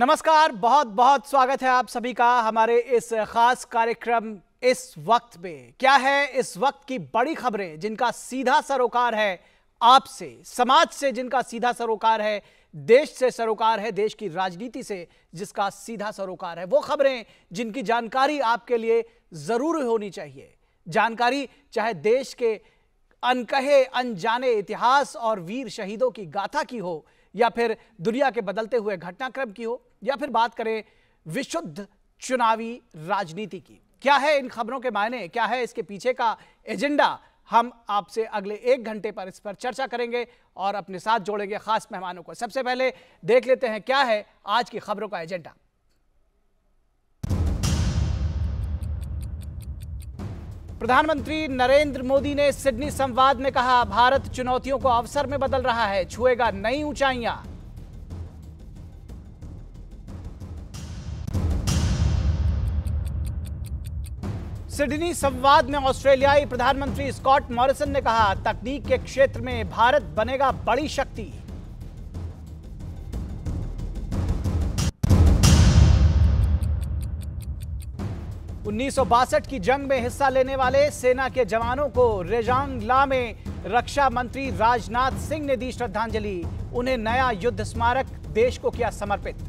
नमस्कार बहुत बहुत स्वागत है आप सभी का हमारे इस खास कार्यक्रम इस वक्त में क्या है इस वक्त की बड़ी खबरें जिनका सीधा सरोकार है आपसे समाज से जिनका सीधा सरोकार है देश से सरोकार है देश की राजनीति से जिसका सीधा सरोकार है वो खबरें जिनकी जानकारी आपके लिए जरूर होनी चाहिए जानकारी चाहे देश के अनकहे अनजाने इतिहास और वीर शहीदों की गाथा की हो या फिर दुनिया के बदलते हुए घटनाक्रम की हो या फिर बात करें विशुद्ध चुनावी राजनीति की क्या है इन खबरों के मायने क्या है इसके पीछे का एजेंडा हम आपसे अगले एक घंटे पर इस पर चर्चा करेंगे और अपने साथ जोड़ेंगे खास मेहमानों को सबसे पहले देख लेते हैं क्या है आज की खबरों का एजेंडा प्रधानमंत्री नरेंद्र मोदी ने सिडनी संवाद में कहा भारत चुनौतियों को अवसर में बदल रहा है छुएगा नई ऊंचाइयां सिडनी संवाद में ऑस्ट्रेलियाई प्रधानमंत्री स्कॉट मॉरिसन ने कहा तकनीक के क्षेत्र में भारत बनेगा बड़ी शक्ति उन्नीस की जंग में हिस्सा लेने वाले सेना के जवानों को रेजांगला में रक्षा मंत्री राजनाथ सिंह ने दी श्रद्धांजलि उन्हें नया युद्ध स्मारक देश को किया समर्पित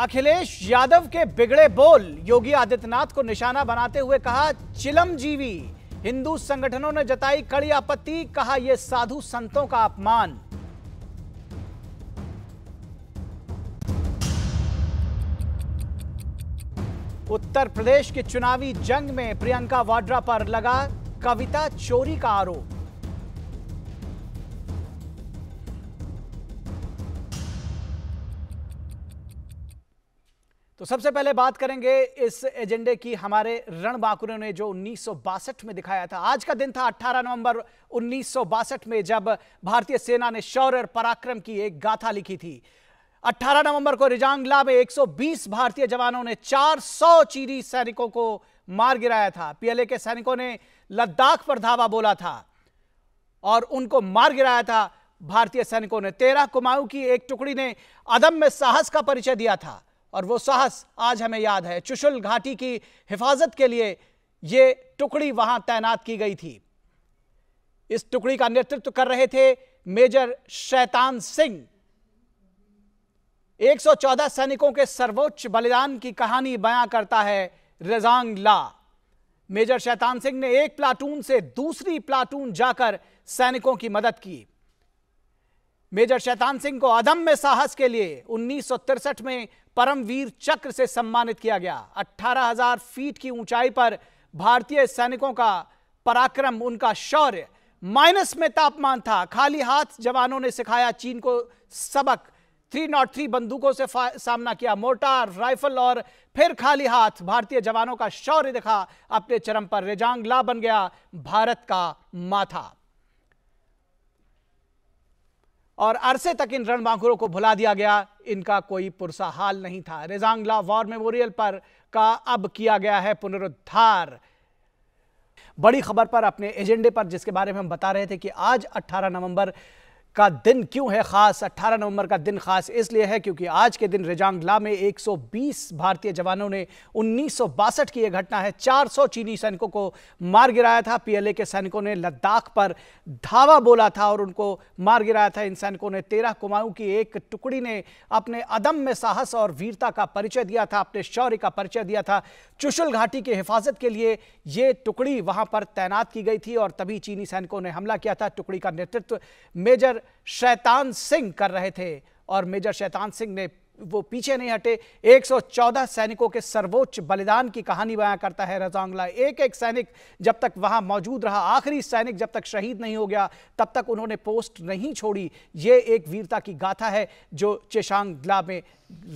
अखिलेश यादव के बिगड़े बोल योगी आदित्यनाथ को निशाना बनाते हुए कहा चिलमजीवी हिंदू संगठनों ने जताई कड़ी आपत्ति कहा यह साधु संतों का अपमान उत्तर प्रदेश के चुनावी जंग में प्रियंका वाड्रा पर लगा कविता चोरी का आरोप तो सबसे पहले बात करेंगे इस एजेंडे की हमारे रण ने जो उन्नीस में दिखाया था आज का दिन था 18 नवंबर उन्नीस में जब भारतीय सेना ने शौर्य पराक्रम की एक गाथा लिखी थी 18 नवंबर को रिजांगला में 120 भारतीय जवानों ने 400 चीनी सैनिकों को मार गिराया था पीएलए के सैनिकों ने लद्दाख पर धावा बोला था और उनको मार गिराया था भारतीय सैनिकों ने तेरह कुमाऊं की एक टुकड़ी ने अदम में साहस का परिचय दिया था और वो साहस आज हमें याद है चुशुल घाटी की हिफाजत के लिए ये टुकड़ी वहां तैनात की गई थी इस टुकड़ी का नेतृत्व कर रहे थे मेजर शैतान सिंह 114 सैनिकों के सर्वोच्च बलिदान की कहानी बयां करता है रजांग ला मेजर शैतान सिंह ने एक प्लाटून से दूसरी प्लाटून जाकर सैनिकों की मदद की मेजर शैतान सिंह को अदम्य साहस के लिए उन्नीस में परमवीर चक्र से सम्मानित किया गया 18,000 फीट की ऊंचाई पर भारतीय सैनिकों का पराक्रम उनका शौर्य माइनस में तापमान था खाली हाथ जवानों ने सिखाया चीन को सबक 303 बंदूकों से सामना किया मोर्टार राइफल और फिर खाली हाथ भारतीय जवानों का शौर्य दिखा अपने चरम पर रेजांगला बन गया भारत का माथा और अरसे तक इन रणबांकुरों को भुला दिया गया इनका कोई पुरसा हाल नहीं था रेजांगला वॉर मेमोरियल पर का अब किया गया है पुनरुद्धार बड़ी खबर पर अपने एजेंडे पर जिसके बारे में हम बता रहे थे कि आज 18 नवंबर का दिन क्यों है खास 18 नवंबर का दिन खास इसलिए है क्योंकि आज के दिन रेजांगला में 120 भारतीय जवानों ने उन्नीस की यह घटना है 400 चीनी सैनिकों को मार गिराया था पीएलए के सैनिकों ने लद्दाख पर धावा बोला था और उनको मार गिराया था इन सैनिकों ने तेरह कुमाऊं की एक टुकड़ी ने अपने अदम्य साहस और वीरता का परिचय दिया था अपने शौर्य का परिचय दिया था चुशुल घाटी की हिफाजत के लिए ये टुकड़ी वहां पर तैनात की गई थी और तभी चीनी सैनिकों ने हमला किया था टुकड़ी का नेतृत्व मेजर शैतान सिंह कर रहे थे और मेजर शैतान सिंह ने वो पीछे नहीं हटे 114 सैनिकों के सर्वोच्च बलिदान की कहानी बयां करता है रजांगला एक एक सैनिक जब तक वहां मौजूद रहा आखिरी सैनिक जब तक शहीद नहीं हो गया तब तक उन्होंने पोस्ट नहीं छोड़ी ये एक वीरता की गाथा है जो चेशांगला में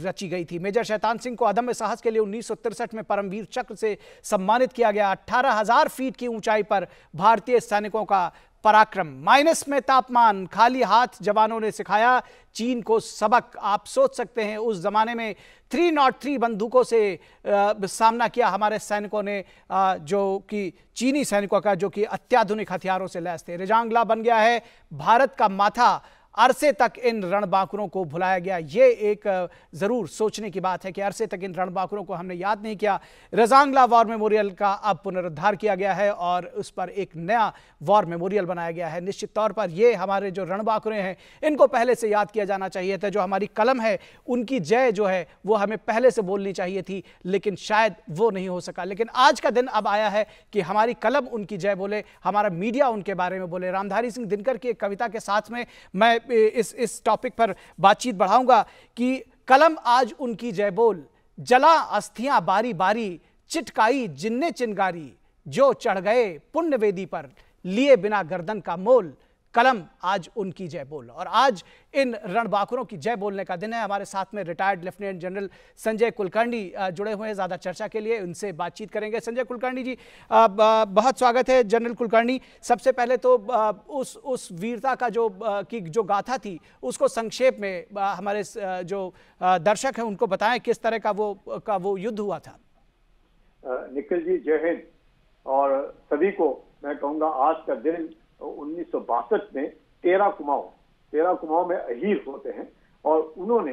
रची गई थी मेजर शैतान सिंह को अदम्य साहस के लिए उन्नीस में परमवीर चक्र से सम्मानित किया गया अट्ठारह फीट की ऊंचाई पर भारतीय सैनिकों का पराक्रम माइनस में तापमान खाली हाथ जवानों ने सिखाया चीन को सबक आप सोच सकते हैं उस जमाने में थ्री नॉट थ्री बंदूकों से आ, सामना किया हमारे सैनिकों ने आ, जो कि चीनी सैनिकों का जो कि अत्याधुनिक हथियारों से लैस थे रिजांगला बन गया है भारत का माथा अरसे तक इन रणबांकुरों को भुलाया गया ये एक ज़रूर सोचने की बात है कि अरसे तक इन रणबांकुरों को हमने याद नहीं किया रजांगला वॉर मेमोरियल का अब पुनरुद्धार किया गया है और उस पर एक नया वॉर मेमोरियल बनाया गया है निश्चित तौर पर ये हमारे जो रणबांकुरे हैं इनको पहले से याद किया जाना चाहिए था जो हमारी कलम है उनकी जय जो है वो हमें पहले से बोलनी चाहिए थी लेकिन शायद वो नहीं हो सका लेकिन आज का दिन अब आया है कि हमारी कलम उनकी जय बोले हमारा मीडिया उनके बारे में बोले रामधारी सिंह दिनकर की एक कविता के साथ में मैं इस इस टॉपिक पर बातचीत बढ़ाऊंगा कि कलम आज उनकी जय बोल जला अस्थियां बारी बारी चिटकाई जिन्ने चिनगारी जो चढ़ गए पुण्य वेदी पर लिए बिना गर्दन का मोल कलम आज उनकी जय बोल और आज इन रणबाकुरों की जय बोलने का दिन है हमारे साथ में retired lieutenant general Sanjay Kulkarni जुड़े हुए हैं ज़्यादा चर्चा के लिए उनसे बातचीत करेंगे संजय कुलकर्णी जी बहुत स्वागत है जनरल कुलकर्णी सबसे पहले तो उस उस वीरता का जो की जो गाथा थी उसको संक्षेप में हमारे जो दर्शक हैं उनको बताएं किस तरह का वो का वो युद्ध हुआ था निखिल जी जय हिंद और सभी को मैं कहूँगा आज का दिन तो उन्नीस में तेरह कुमाऊं तेरह कुमाऊं में अहीर होते हैं और उन्होंने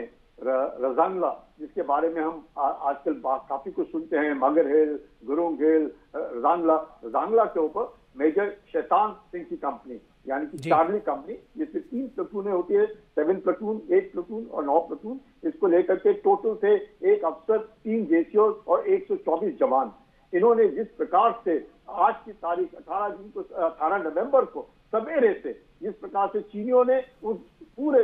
रजांगला जिसके बारे में हम आजकल काफी कुछ सुनते हैं मगर हिल गुरुंग हिल रजांगला रजांगला के ऊपर मेजर शैतान सिंह की कंपनी यानी कि चार्ली कंपनी जिसमें तीन प्लटूने होती है सेवन प्लटून एट प्लटून और नौ प्लटून इसको लेकर के टोटल से एक अफसर तीन जेसीओ और एक जवान इन्होंने जिस प्रकार से आज की तारीख अठारह जून को अठारह नवंबर को सवेरे से जिस प्रकार से चीनियों ने उस पूरे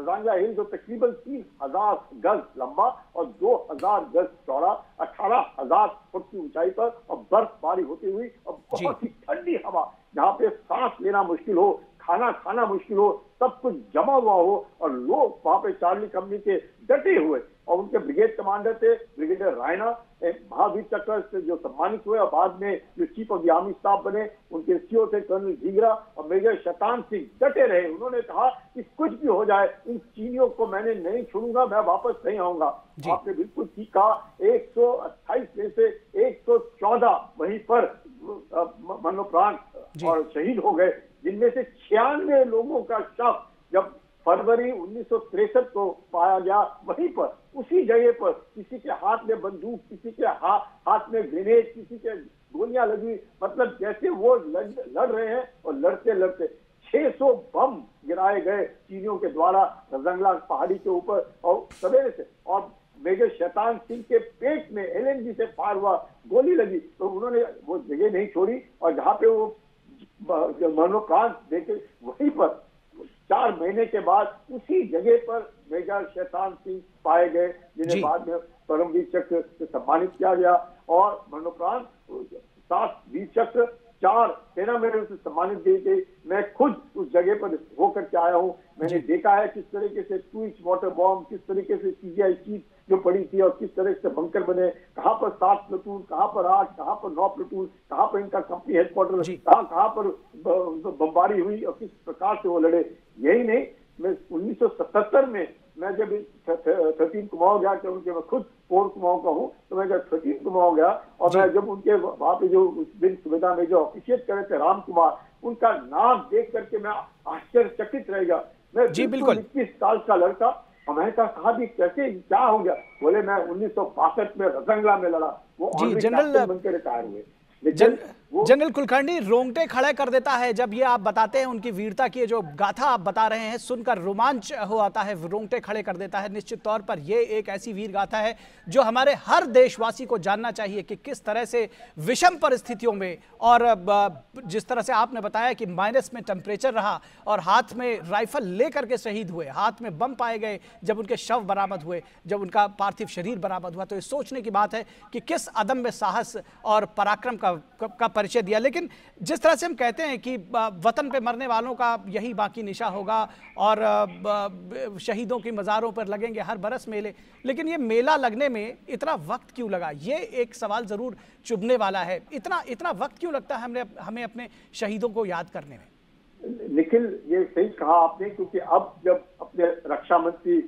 रजांगा हिल जो तकरीबन तीन हजार गज लंबा और दो हजार गज चौड़ा अठारह हजार फुट की ऊंचाई पर और बर्फबारी होती हुई और बहुत ही ठंडी हवा जहाँ पे सांस लेना मुश्किल हो खाना खाना मुश्किल हो सब कुछ जमा हुआ हो और लोग वहां पे चार्ली कंपनी के डटे हुए और उनके ब्रिगेड कमांडर थे ब्रिगेडियर रायना महावीर चक्र से जो सम्मानित हुए और बाद में जो chief of the army staff बने उनके सीओ थे कर्नल झीगरा और मेजर शतान सिंह डटे रहे उन्होंने कहा कि कुछ भी हो जाए इन चीनियों को मैंने नहीं छोड़ूंगा मैं वापस नहीं आऊंगा आपने बिल्कुल ठीक कहा एक सौ अट्ठाईस में से एक सौ चौदह वहीं पर मनोप्राण और शहीद हो गए जिनमें से छियानवे लोगों का शव जब फरवरी उन्नीस को पाया गया वहीं पर उसी जगह पर किसी के हाथ में बंदूक किसी के हाथ हाथ में ग्रेनेड किसी के गोलियां लगी मतलब जैसे वो लड़, लड़ रहे हैं और लड़ते लड़ते 600 बम गिराए गए चीनियों के द्वारा रजंगला पहाड़ी के ऊपर और सवेरे से और मेजर शैतान सिंह के पेट में एलएनजी से पार हुआ गोली लगी तो उन्होंने वो जगह नहीं छोड़ी और जहाँ पे वो मरणोपरांत देखे वहीं पर चार महीने के बाद उसी जगह पर मेजर शैतान सिंह पाए गए जिन्हें बाद में परमवीर चक्र से सम्मानित किया गया और मरणोपरांत सात वीर चक्र चार सेना मेडल से सम्मानित दी गई मैं खुद उस जगह पर होकर के आया हूँ मैंने देखा है किस तरीके से ट्विच वाटर बॉम्ब किस तरीके से सीजीआई चीफ जो पड़ी थी और किस तरह से बंकर बने कहाँ पर सात प्लटून कहाँ पर आठ कहाँ पर नौ प्लटून कहाँ पर इनका कंपनी हेडक्वार्टर कहाँ कहाँ पर बमबारी हुई और किस प्रकार से वो लड़े यही नहीं मैं 1977 में मैं जब थर्टीन कुमाओं गया जब उनके मैं खुद फोर कुमाओं का हूँ तो मैं जब थर्टीन कुमाओं गया और मैं जब उनके वहां पे जो उस दिन सुविधा में जो ऑफिशियट कर रहे थे राम कुमार उनका नाम देख करके मैं आश्चर्यचकित रहेगा मैं जी बिल्कुल इक्कीस साल का लड़का हमारे कहा भी कैसे क्या हो गया बोले मैं उन्नीस में रतंगला में लड़ा वो जी जनरल बनकर रिटायर हुए जनरल कुलकर्णी रोंगटे खड़े कर देता है जब ये आप बताते हैं उनकी वीरता की जो गाथा आप बता रहे हैं सुनकर रोमांच हो आता है रोंगटे खड़े कर देता है निश्चित तौर पर यह एक ऐसी वीर गाथा है जो हमारे हर देशवासी को जानना चाहिए कि किस तरह से विषम परिस्थितियों में और जिस तरह से आपने बताया कि माइनस में टेम्परेचर रहा और हाथ में राइफल लेकर के शहीद हुए हाथ में बम पाए गए जब उनके शव बरामद हुए जब उनका पार्थिव शरीर बरामद हुआ तो ये सोचने की बात है कि किस अदम्य साहस और पराक्रम का, का परिचय दिया लेकिन जिस तरह से हम कहते हैं कि वतन पे मरने वालों का यही बाकी निशा होगा और शहीदों की मज़ारों पर लगेंगे हर बरस मेले लेकिन ये मेला लगने में इतना वक्त क्यों लगा ये एक सवाल ज़रूर चुभने वाला है इतना इतना वक्त क्यों लगता है हमने हमें अपने शहीदों को याद करने में निखिल ये सही कहा आपने क्योंकि अब जब अपने रक्षा मंत्री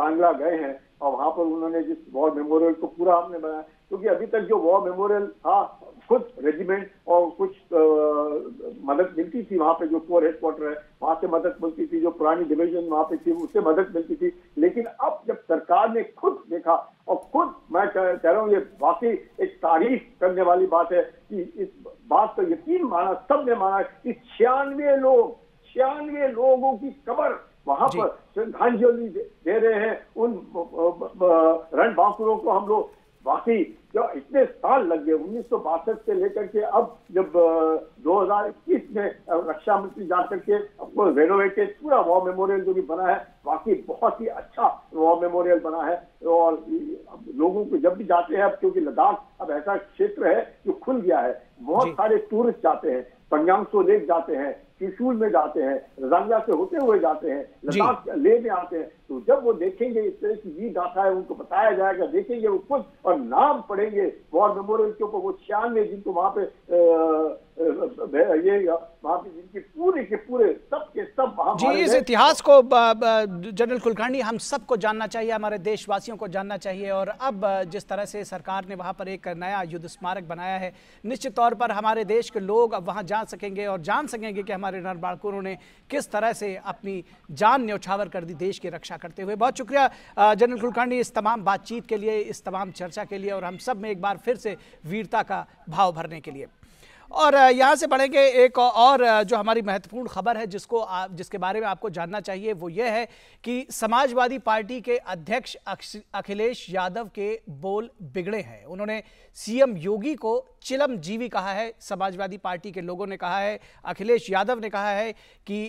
रांगला गए हैं और वहां पर उन्होंने जिस वॉर मेमोरियल को पूरा हमने बनाया क्योंकि अभी तक जो वॉर मेमोरियल था खुद रेजिमेंट और कुछ आ, मदद मिलती थी वहां पे जो कोर हेडक्वार्टर है वहां से मदद मिलती थी जो पुरानी डिवीजन वहां पे थी उससे मदद मिलती थी लेकिन अब जब सरकार ने खुद देखा और खुद मैं कह रहा हूँ ये वाकई एक तारीफ करने वाली बात है कि इस बात को यकीन माना सब ने माना कि छियानवे लोग छियानवे लोगों की कबर वहां पर श्रद्धांजलि दे रहे हैं उन रणबांकुरों को हम लोग बाकी जो इतने साल लग गए उन्नीस से लेकर के अब जब दो हजार इक्कीस में रक्षा मंत्री जा करके अपको रेनोवेटेड पूरा वॉर मेमोरियल जो भी बना है बाकी बहुत ही अच्छा वॉर मेमोरियल बना है और लोगों को जब भी जाते हैं अब क्योंकि लद्दाख अब ऐसा क्षेत्र है जो खुल गया है बहुत सारे टूरिस्ट जाते हैं सो लेक जाते हैं त्रिशूल में जाते हैं रजांगा से होते हुए जाते हैं लद्दाख लेह में आते हैं तो जब वो देखेंगे इस तरह की ये गाथा है उनको बताया जाएगा देखेंगे वो खुद और नाम पढ़ेंगे वॉर मेमोरियल के ऊपर वो छियानवे जिनको वहां पे ये वहां पे जिनके पूरे के पूरे सब के सब वहां जी इस इतिहास को जनरल कुलकर्णी हम सबको जानना चाहिए हमारे देशवासियों को जानना चाहिए और अब जिस तरह से सरकार ने वहाँ पर एक नया युद्ध स्मारक बनाया है निश्चित तौर पर हमारे देश के लोग अब वहाँ जा सकेंगे और जान सकेंगे कि हमारे नरबाड़कों ने किस तरह से अपनी जान न्यौछावर कर दी देश की रक्षा चर्चा करते हुए बहुत शुक्रिया जनरल कुलकर्णी इस तमाम बातचीत के लिए इस तमाम चर्चा के लिए और हम सब में एक बार फिर से वीरता का भाव भरने के लिए और यहाँ से बढ़ेंगे एक और जो हमारी महत्वपूर्ण खबर है जिसको आप जिसके बारे में आपको जानना चाहिए वो ये है कि समाजवादी पार्टी के अध्यक्ष अखिलेश यादव के बोल बिगड़े हैं उन्होंने सीएम योगी को चिलम जीवी कहा है समाजवादी पार्टी के लोगों ने कहा है अखिलेश यादव ने कहा है कि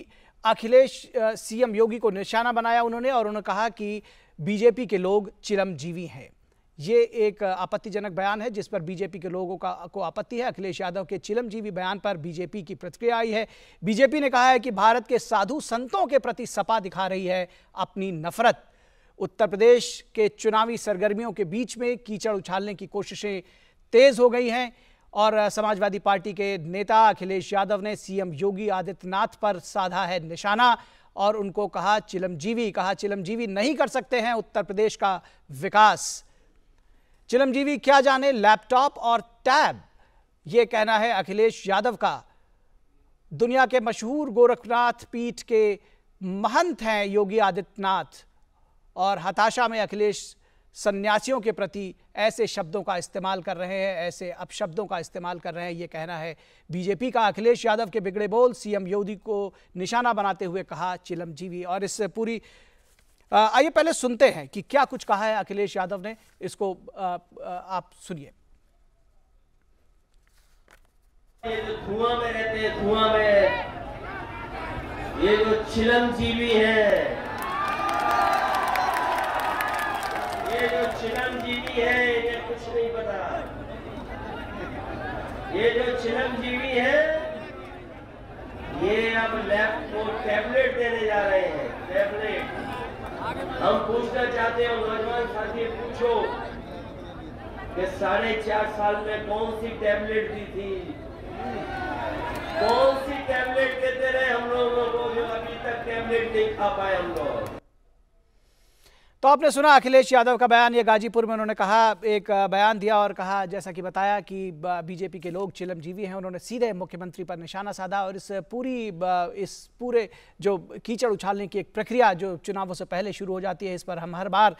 अखिलेश सीएम योगी को निशाना बनाया उन्होंने और उन्होंने कहा कि बीजेपी के लोग चिरमजीवी हैं ये एक आपत्तिजनक बयान है जिस पर बीजेपी के लोगों का को आपत्ति है अखिलेश यादव के चिलमजीवी बयान पर बीजेपी की प्रतिक्रिया आई है बीजेपी ने कहा है कि भारत के साधु संतों के प्रति सपा दिखा रही है अपनी नफरत उत्तर प्रदेश के चुनावी सरगर्मियों के बीच में कीचड़ उछालने की कोशिशें तेज हो गई हैं और समाजवादी पार्टी के नेता अखिलेश यादव ने सीएम योगी आदित्यनाथ पर साधा है निशाना और उनको कहा चिलमजीवी कहा चिलमजीवी नहीं कर सकते हैं उत्तर प्रदेश का विकास चिलमजीवी क्या जाने लैपटॉप और टैब ये कहना है अखिलेश यादव का दुनिया के मशहूर गोरखनाथ पीठ के महंत हैं योगी आदित्यनाथ और हताशा में अखिलेश सन्यासियों के प्रति ऐसे शब्दों का इस्तेमाल कर रहे हैं ऐसे अपशब्दों का इस्तेमाल कर रहे हैं ये कहना है बीजेपी का अखिलेश यादव के बिगड़े बोल सीएम योगी को निशाना बनाते हुए कहा चिलमजीवी और इस पूरी आइए पहले सुनते हैं कि क्या कुछ कहा है अखिलेश यादव ने इसको आ, आ, आप सुनिए धुआं में रहते धुआं में ये जो चिलमजीवी है ये जो छिलम जीवी है ये तो कुछ नहीं पता ये जो छिलम है ये अब लैब को टैबलेट देने जा रहे हैं टैबलेट हम पूछना चाहते हैं नौजवान साथी पूछो कि साढ़े चार साल में कौन सी टैबलेट दी थी कौन सी टैबलेट देते रहे हम लोगों को जो अभी तक टैबलेट नहीं खा पाए हम लोग तो आपने सुना अखिलेश यादव का बयान ये गाजीपुर में उन्होंने कहा एक बयान दिया और कहा जैसा कि बताया कि बीजेपी के लोग चिलमजीवी हैं उन्होंने सीधे मुख्यमंत्री पर निशाना साधा और इस पूरी इस पूरे जो कीचड़ उछालने की एक प्रक्रिया जो चुनावों से पहले शुरू हो जाती है इस पर हम हर बार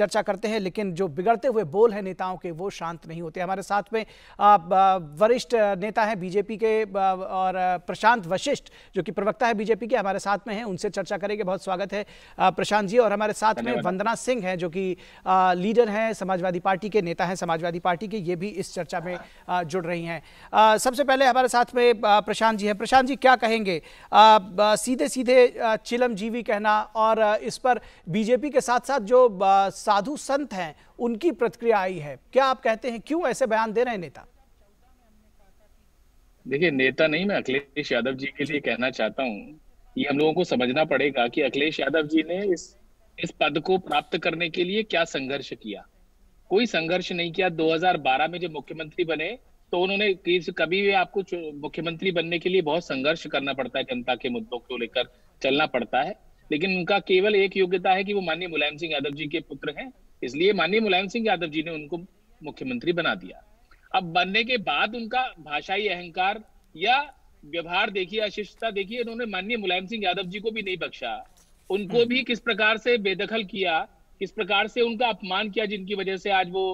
चर्चा करते हैं लेकिन जो बिगड़ते हुए बोल हैं नेताओं के वो शांत नहीं होते हमारे साथ में वरिष्ठ नेता हैं बीजेपी के और प्रशांत वशिष्ठ जो कि प्रवक्ता है बीजेपी के हमारे साथ में हैं उनसे चर्चा करेंगे बहुत स्वागत है प्रशांत जी और हमारे साथ में वंदना राणा सिंह हैं जो कि लीडर हैं समाजवादी पार्टी के नेता हैं समाजवादी पार्टी के ये भी इस चर्चा में जुड़ रही हैं सबसे पहले हमारे साथ में प्रशांत जी हैं प्रशांत जी क्या कहेंगे सीधे सीधे चिलम जीवी कहना और इस पर बीजेपी के साथ साथ जो साधु संत हैं उनकी प्रतिक्रिया आई है क्या आप कहते हैं क्यों ऐसे बयान दे रहे हैं नेता देखिए नेता नहीं मैं अखिलेश यादव जी के लिए कहना चाहता हूँ ये हम लोगों को समझना पड़ेगा कि अखिलेश यादव जी ने इस इस पद को प्राप्त करने के लिए क्या संघर्ष किया कोई संघर्ष नहीं किया 2012 में जब मुख्यमंत्री बने तो उन्होंने कभी भी आपको मुख्यमंत्री बनने के लिए बहुत संघर्ष करना पड़ता है जनता के मुद्दों को लेकर चलना पड़ता है लेकिन उनका केवल एक योग्यता है कि वो माननीय मुलायम सिंह यादव जी के पुत्र हैं इसलिए माननीय मुलायम सिंह यादव जी ने उनको मुख्यमंत्री बना दिया अब बनने के बाद उनका भाषाई अहंकार या व्यवहार देखिए अशिष्टता देखिए उन्होंने माननीय मुलायम सिंह यादव जी को भी नहीं बख्शा उनको हम्म। भी किस प्रकार से बेदखल किया किस प्रकार से उनका अपमान किया जिनकी वजह से आज वो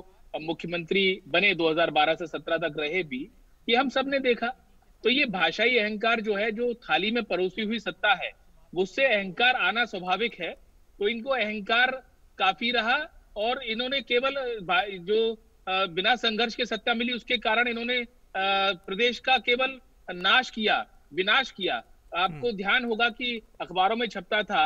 मुख्यमंत्री बने 2012 से 17 तक रहे भी ये हम सब ने देखा तो ये भाषाई अहंकार जो है जो थाली में परोसी हुई सत्ता है उससे अहंकार आना स्वाभाविक है तो इनको अहंकार काफी रहा और इन्होंने केवल जो बिना संघर्ष के सत्ता मिली उसके कारण इन्होंने प्रदेश का केवल नाश किया विनाश किया आपको हम्म। ध्यान होगा कि अखबारों में छपता था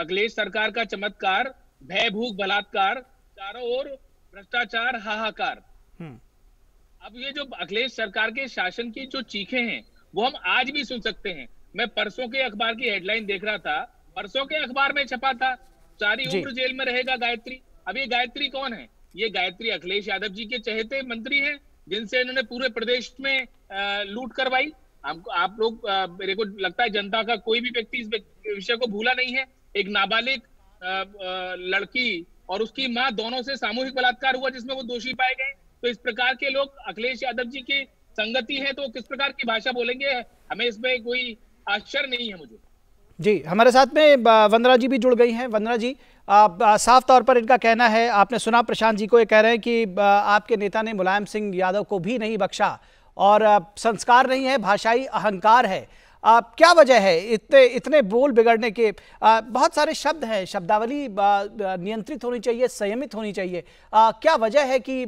अखिलेश सरकार का चमत्कार भय भूख बलात्कार चारों ओर भ्रष्टाचार हाहाकार हम्म। अब ये जो अखिलेश सरकार के शासन की जो चीखे हैं वो हम आज भी सुन सकते हैं मैं परसों के अखबार की हेडलाइन देख रहा था परसों के अखबार में छपा था सारी उम्र जेल में रहेगा गायत्री अब ये गायत्री कौन है ये गायत्री अखिलेश यादव जी के चहेते मंत्री हैं जिनसे इन्होंने पूरे प्रदेश में लूट करवाई आप, आप लोग मेरे को लगता है जनता का कोई भी व्यक्ति इस विषय को भूला नहीं है एक नाबालिग लड़की और उसकी माँ दोनों से सामूहिक बलात्कार हुआ जिसमें वो दोषी पाए गए तो इस प्रकार के लोग अखिलेश यादव जी की संगति है तो किस प्रकार की भाषा बोलेंगे हमें इसमें कोई आश्चर्य नहीं है मुझे जी हमारे साथ में वंदना जी भी जुड़ गई हैं वंदना जी आप साफ तौर पर इनका कहना है आपने सुना प्रशांत जी को ये कह रहे हैं कि आपके नेता ने मुलायम सिंह यादव को भी नहीं बख्शा और संस्कार नहीं है भाषाई अहंकार है आप क्या वजह है इतने इतने बोल बिगड़ने के आ, बहुत सारे शब्द हैं शब्दावली नियंत्रित होनी चाहिए संयमित होनी चाहिए आ, क्या वजह है कि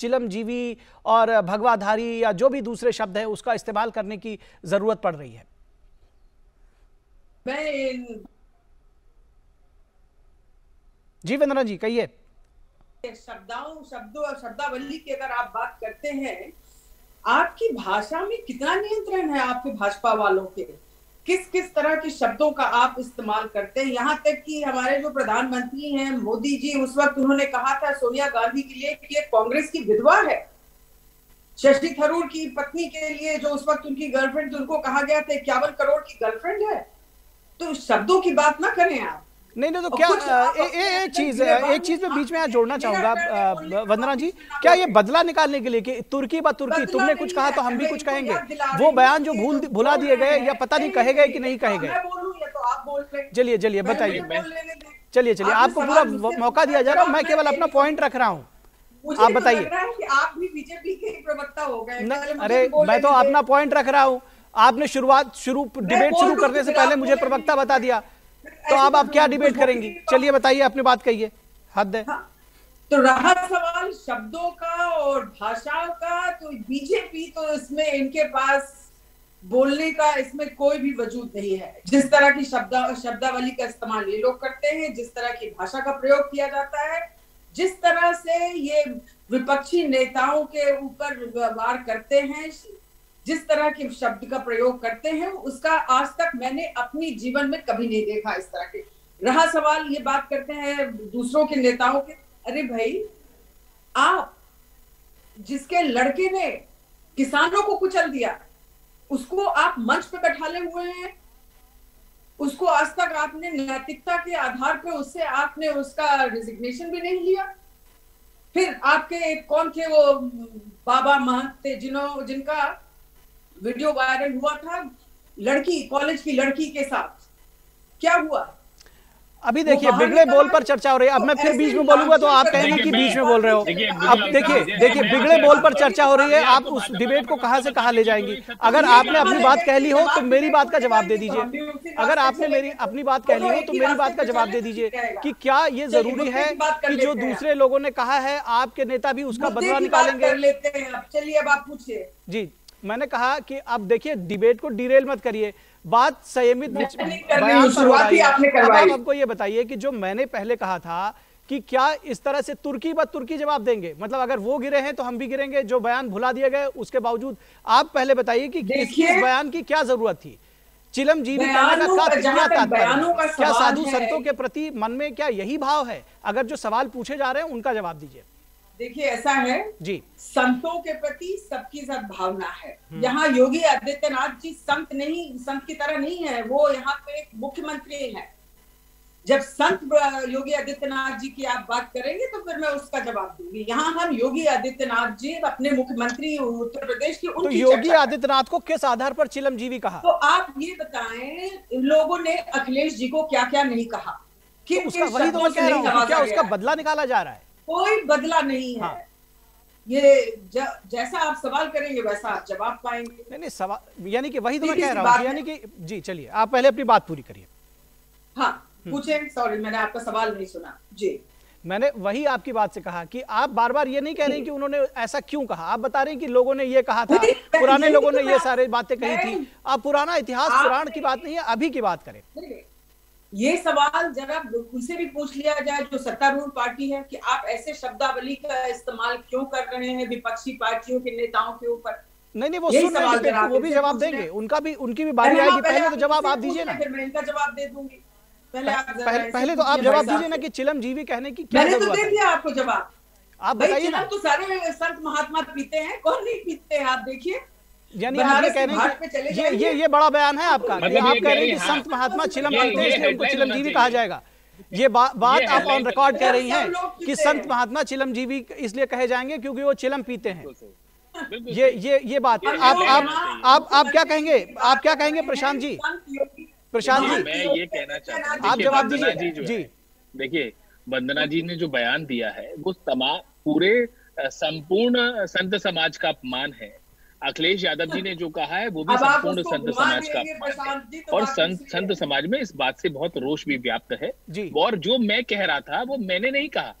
चिलमजीवी और भगवाधारी या जो भी दूसरे शब्द हैं उसका इस्तेमाल करने की ज़रूरत पड़ रही है मैं जी वंदना जी कहिए शब्दाओं शब्दों और शब्दावली की अगर आप बात करते हैं आपकी भाषा में कितना नियंत्रण है आपके भाजपा वालों के किस किस तरह के शब्दों का आप इस्तेमाल करते हैं यहाँ तक कि हमारे जो प्रधानमंत्री हैं मोदी जी उस वक्त उन्होंने कहा था सोनिया गांधी के लिए कि कांग्रेस की विधवा है शशि थरूर की पत्नी के लिए जो उस वक्त उनकी गर्लफ्रेंड उनको कहा गया था इक्यावन करोड़ की गर्लफ्रेंड है तो शब्दों की बात ना करें आप नहीं नहीं तो क्या ए, ए, एक चीज एक चीज में बीच में आज जोड़ना चाहूंगा वंदना जी मतलब क्या ये बदला निकालने के लिए कि तुर्की बा तुर्की तुमने कुछ कहा तो हम भी कुछ तो कहेंगे वो बयान जो भूल भुला दिए गए या पता नहीं कहे गए कि नहीं हाँ, कहे गए तो चलिए चलिए बताइए चलिए चलिए आपको पूरा मौका दिया जा रहा है मैं केवल अपना पॉइंट रख रहा हूँ आप तो बताइए आप भी बीजेपी के प्रवक्ता हो गए अरे मैं तो अपना पॉइंट रख रहा हूँ आपने शुरुआत शुरू डिबेट शुरू करने से पहले मुझे प्रवक्ता बता दिया तो अब आप क्या डिबेट करेंगी चलिए बताइए अपनी बात कहिए हद है हाँ, तो रहा सवाल शब्दों का और भाषाओं का तो बीजेपी तो इसमें इनके पास बोलने का इसमें कोई भी वजूद नहीं है जिस तरह की शब्द शब्दावली का इस्तेमाल ये लोग करते हैं जिस तरह की भाषा का प्रयोग किया जाता है जिस तरह से ये विपक्षी नेताओं के ऊपर वार करते हैं जिस तरह के शब्द का प्रयोग करते हैं उसका आज तक मैंने अपनी जीवन में कभी नहीं देखा इस तरह के रहा सवाल ये बात करते हैं दूसरों के नेताओं के अरे भाई आप जिसके लड़के ने किसानों को कुचल दिया उसको आप मंच पे बैठाले हुए हैं उसको आज तक आपने नैतिकता के आधार पे उससे आपने उसका रिजिग्नेशन भी नहीं लिया फिर आपके कौन थे वो बाबा महंत थे जिन्हों जिनका वीडियो वायरल हुआ था लड़की कॉलेज की लड़की के साथ क्या हुआ अभी देखिए बिगड़े बोल पर चर्चा हो रही है अब मैं फिर बीच में बोलूंगा तो आप कहेंगे कि बीच में बोल रहे हो अब देखिए देखिए बिगड़े बोल पर चर्चा हो रही है आप उस डिबेट को कहा से कहा ले जाएंगी अगर आपने अपनी बात कह ली हो तो मेरी बात का जवाब दे दीजिए अगर आपने मेरी अपनी बात कह ली हो तो मेरी बात का जवाब दे दीजिए कि क्या ये जरूरी है कि जो दूसरे लोगों ने कहा है आपके नेता भी उसका बदला निकालेंगे चलिए अब आप पूछिए जी मैंने कहा कि आप देखिए डिबेट को डिरेल मत करिए बात संयमित आपको ये बताइए कि जो मैंने पहले कहा था कि क्या इस तरह से तुर्की बात तुर्की जवाब देंगे मतलब अगर वो गिरे हैं तो हम भी गिरेंगे जो बयान भुला दिए गए उसके बावजूद आप पहले बताइए कि किस बयान की क्या जरूरत थी चिलम जीवी क्या साधु संतों के प्रति मन में क्या यही भाव है अगर जो सवाल पूछे जा रहे हैं उनका जवाब दीजिए देखिए ऐसा है जी संतों के प्रति सबकी सद्भावना है हम्म। यहाँ योगी आदित्यनाथ जी संत नहीं संत की तरह नहीं है वो यहाँ पे मुख्यमंत्री है जब संत योगी आदित्यनाथ जी की आप बात करेंगे तो फिर मैं उसका जवाब दूंगी यहाँ हम योगी आदित्यनाथ जी अपने मुख्यमंत्री उत्तर प्रदेश की तो योगी आदित्यनाथ को किस आधार पर चिलमजीवी कहा तो आप ये बताएं इन लोगों ने अखिलेश जी को क्या क्या नहीं कहा कि तो उसका वही तो मैं कह रहा क्या उसका बदला निकाला जा रहा है कोई बदला नहीं है हाँ। ये ज, जैसा आप सवाल करेंगे वैसा आप जवाब पाएंगे नहीं नहीं सवाल यानी कि वही तो मैं कह रहा हूँ यानी कि जी चलिए आप पहले अपनी बात पूरी करिए हाँ हम्म। पूछे सॉरी मैंने आपका सवाल नहीं सुना जी मैंने वही आपकी बात से कहा कि आप बार बार ये नहीं कह रहे कि उन्होंने ऐसा क्यों कहा आप बता रहे हैं कि लोगों ने ये कहा था पुराने लोगों ने तो ये सारे बातें कही थी आप पुराना इतिहास पुराण की बात नहीं है अभी की बात करें ये सवाल जरा उनसे भी पूछ लिया जाए जो सत्तारूढ़ पार्टी है कि आप ऐसे शब्दावली का इस्तेमाल क्यों कर रहे हैं विपक्षी पार्टियों के नेताओं के ऊपर नहीं नहीं वो सुन रहे वो भी जवाब देंगे उनका भी उनकी भी बारी आएगी पहले तो जवाब आप दीजिए ना फिर मैं इनका जवाब दे दूंगी पहले आप पहले तो आप जवाब दीजिए ना कि चिलम जीवी कहने की क्या मैंने तो दे दिया आपको जवाब आप बताइए ना तो सारे संत महात्मा पीते हैं कौन नहीं पीते हैं आप देखिए यानी मतलब आप कह रहे हैं ये ये ये बड़ा बयान है आपका आप कह रहे हैं कि संत महात्मा चिलम बनते हैं इसलिए उनको चिलमजीवी कहा जाएगा ये बा, बात आप ऑन रिकॉर्ड कह रही हैं कि संत महात्मा चिलमजीवी इसलिए कहे जाएंगे क्योंकि वो चिलम पीते हैं ये ये ये बात आप आप आप आप क्या कहेंगे आप क्या कहेंगे प्रशांत जी प्रशांत हाँ, जी मैं ये कहना चाहता आप जवाब दीजिए जी देखिए वंदना जी ने जो बयान दिया है वो तमाम पूरे संपूर्ण संत समाज का अपमान है अखिलेश यादव जी ने जो कहा है वो भी संपूर्ण संत समाज का अपमान तो और संत संत समाज में इस बात से बहुत रोष भी व्याप्त है और जो मैं कह रहा था वो मैंने नहीं कहा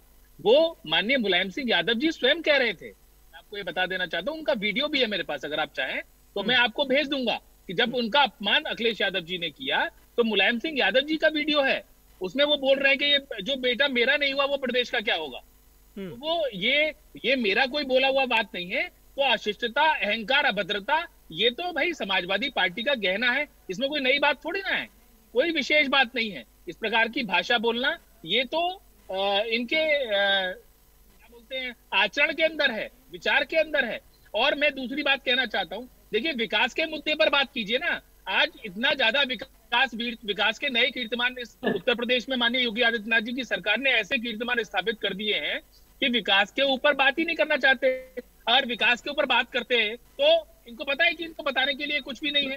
वो माननीय मुलायम सिंह यादव जी स्वयं कह रहे थे आपको ये बता देना चाहता हूँ उनका वीडियो भी है मेरे पास अगर आप चाहें तो मैं हम्म। आपको भेज दूंगा कि जब उनका अपमान अखिलेश यादव जी ने किया तो मुलायम सिंह यादव जी का वीडियो है उसमें वो बोल रहे हैं कि ये जो बेटा मेरा नहीं हुआ वो प्रदेश का क्या होगा हम्म। तो वो ये ये मेरा कोई बोला हुआ बात नहीं है तो अशिष्टता अहंकार अभद्रता ये तो भाई समाजवादी पार्टी का गहना है इसमें कोई नई बात थोड़ी ना है कोई विशेष बात नहीं है इस प्रकार की भाषा बोलना ये तो आ, इनके क्या बोलते हैं आचरण के अंदर है विचार के अंदर है और मैं दूसरी बात कहना चाहता हूँ देखिए विकास के मुद्दे पर बात कीजिए ना आज इतना ज्यादा विकास विकास के नए कीर्तिमान उत्तर प्रदेश में माननीय योगी आदित्यनाथ जी की सरकार ने ऐसे कीर्तिमान स्थापित कर दिए हैं कि विकास के ऊपर बात ही नहीं करना चाहते और विकास के ऊपर बात करते हैं तो इनको पता है कि इनको बताने के लिए कुछ भी नहीं है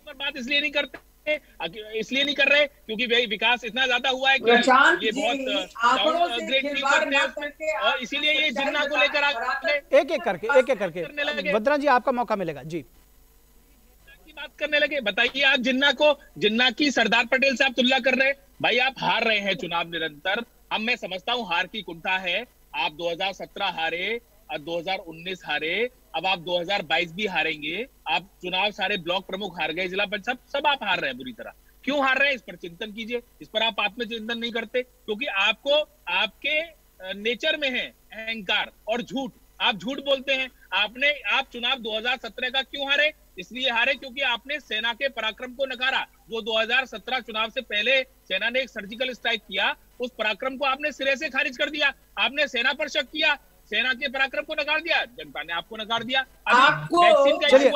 ऊपर बात इसलिए नहीं करते इसलिए नहीं कर रहे क्योंकि भाई विकास इतना ज्यादा हुआ है कि ये बहुत uh, uh, और इसीलिए ये जिन्ना को लेकर एक एक करके एक एक करके भद्रा जी आपका मौका मिलेगा जी बात करने लगे बताइए आप जिन्ना को जिन्ना की सरदार पटेल से आप तुलना कर रहे हैं भाई आप हार रहे हैं चुनाव निरंतर अब मैं समझता हूँ हार की कुंठा है आप 2017 हारे 2019 हारे अब आप 2022 भी हारेंगे आप चुनाव सारे ब्लॉक प्रमुख हार गए जिला पंचायत सब आप हार रहे हैं बुरी तरह क्यों हार रहे हैं इस पर चिंतन कीजिए इस पर आप आप चिंतन नहीं करते क्योंकि आपको आपके नेचर में है अहंकार और झूठ आप झूठ बोलते हैं आपने आप चुनाव 2017 का क्यों हारे इसलिए हारे क्योंकि आपने सेना के पराक्रम को नकारा जो 2017 चुनाव से पहले सेना ने एक सर्जिकल स्ट्राइक किया उस पराक्रम को आपने सिरे से खारिज कर दिया आपने सेना पर शक किया सेना के पराक्रम को नकार दिया जनता ने आपको नकार दिया आपको चलिए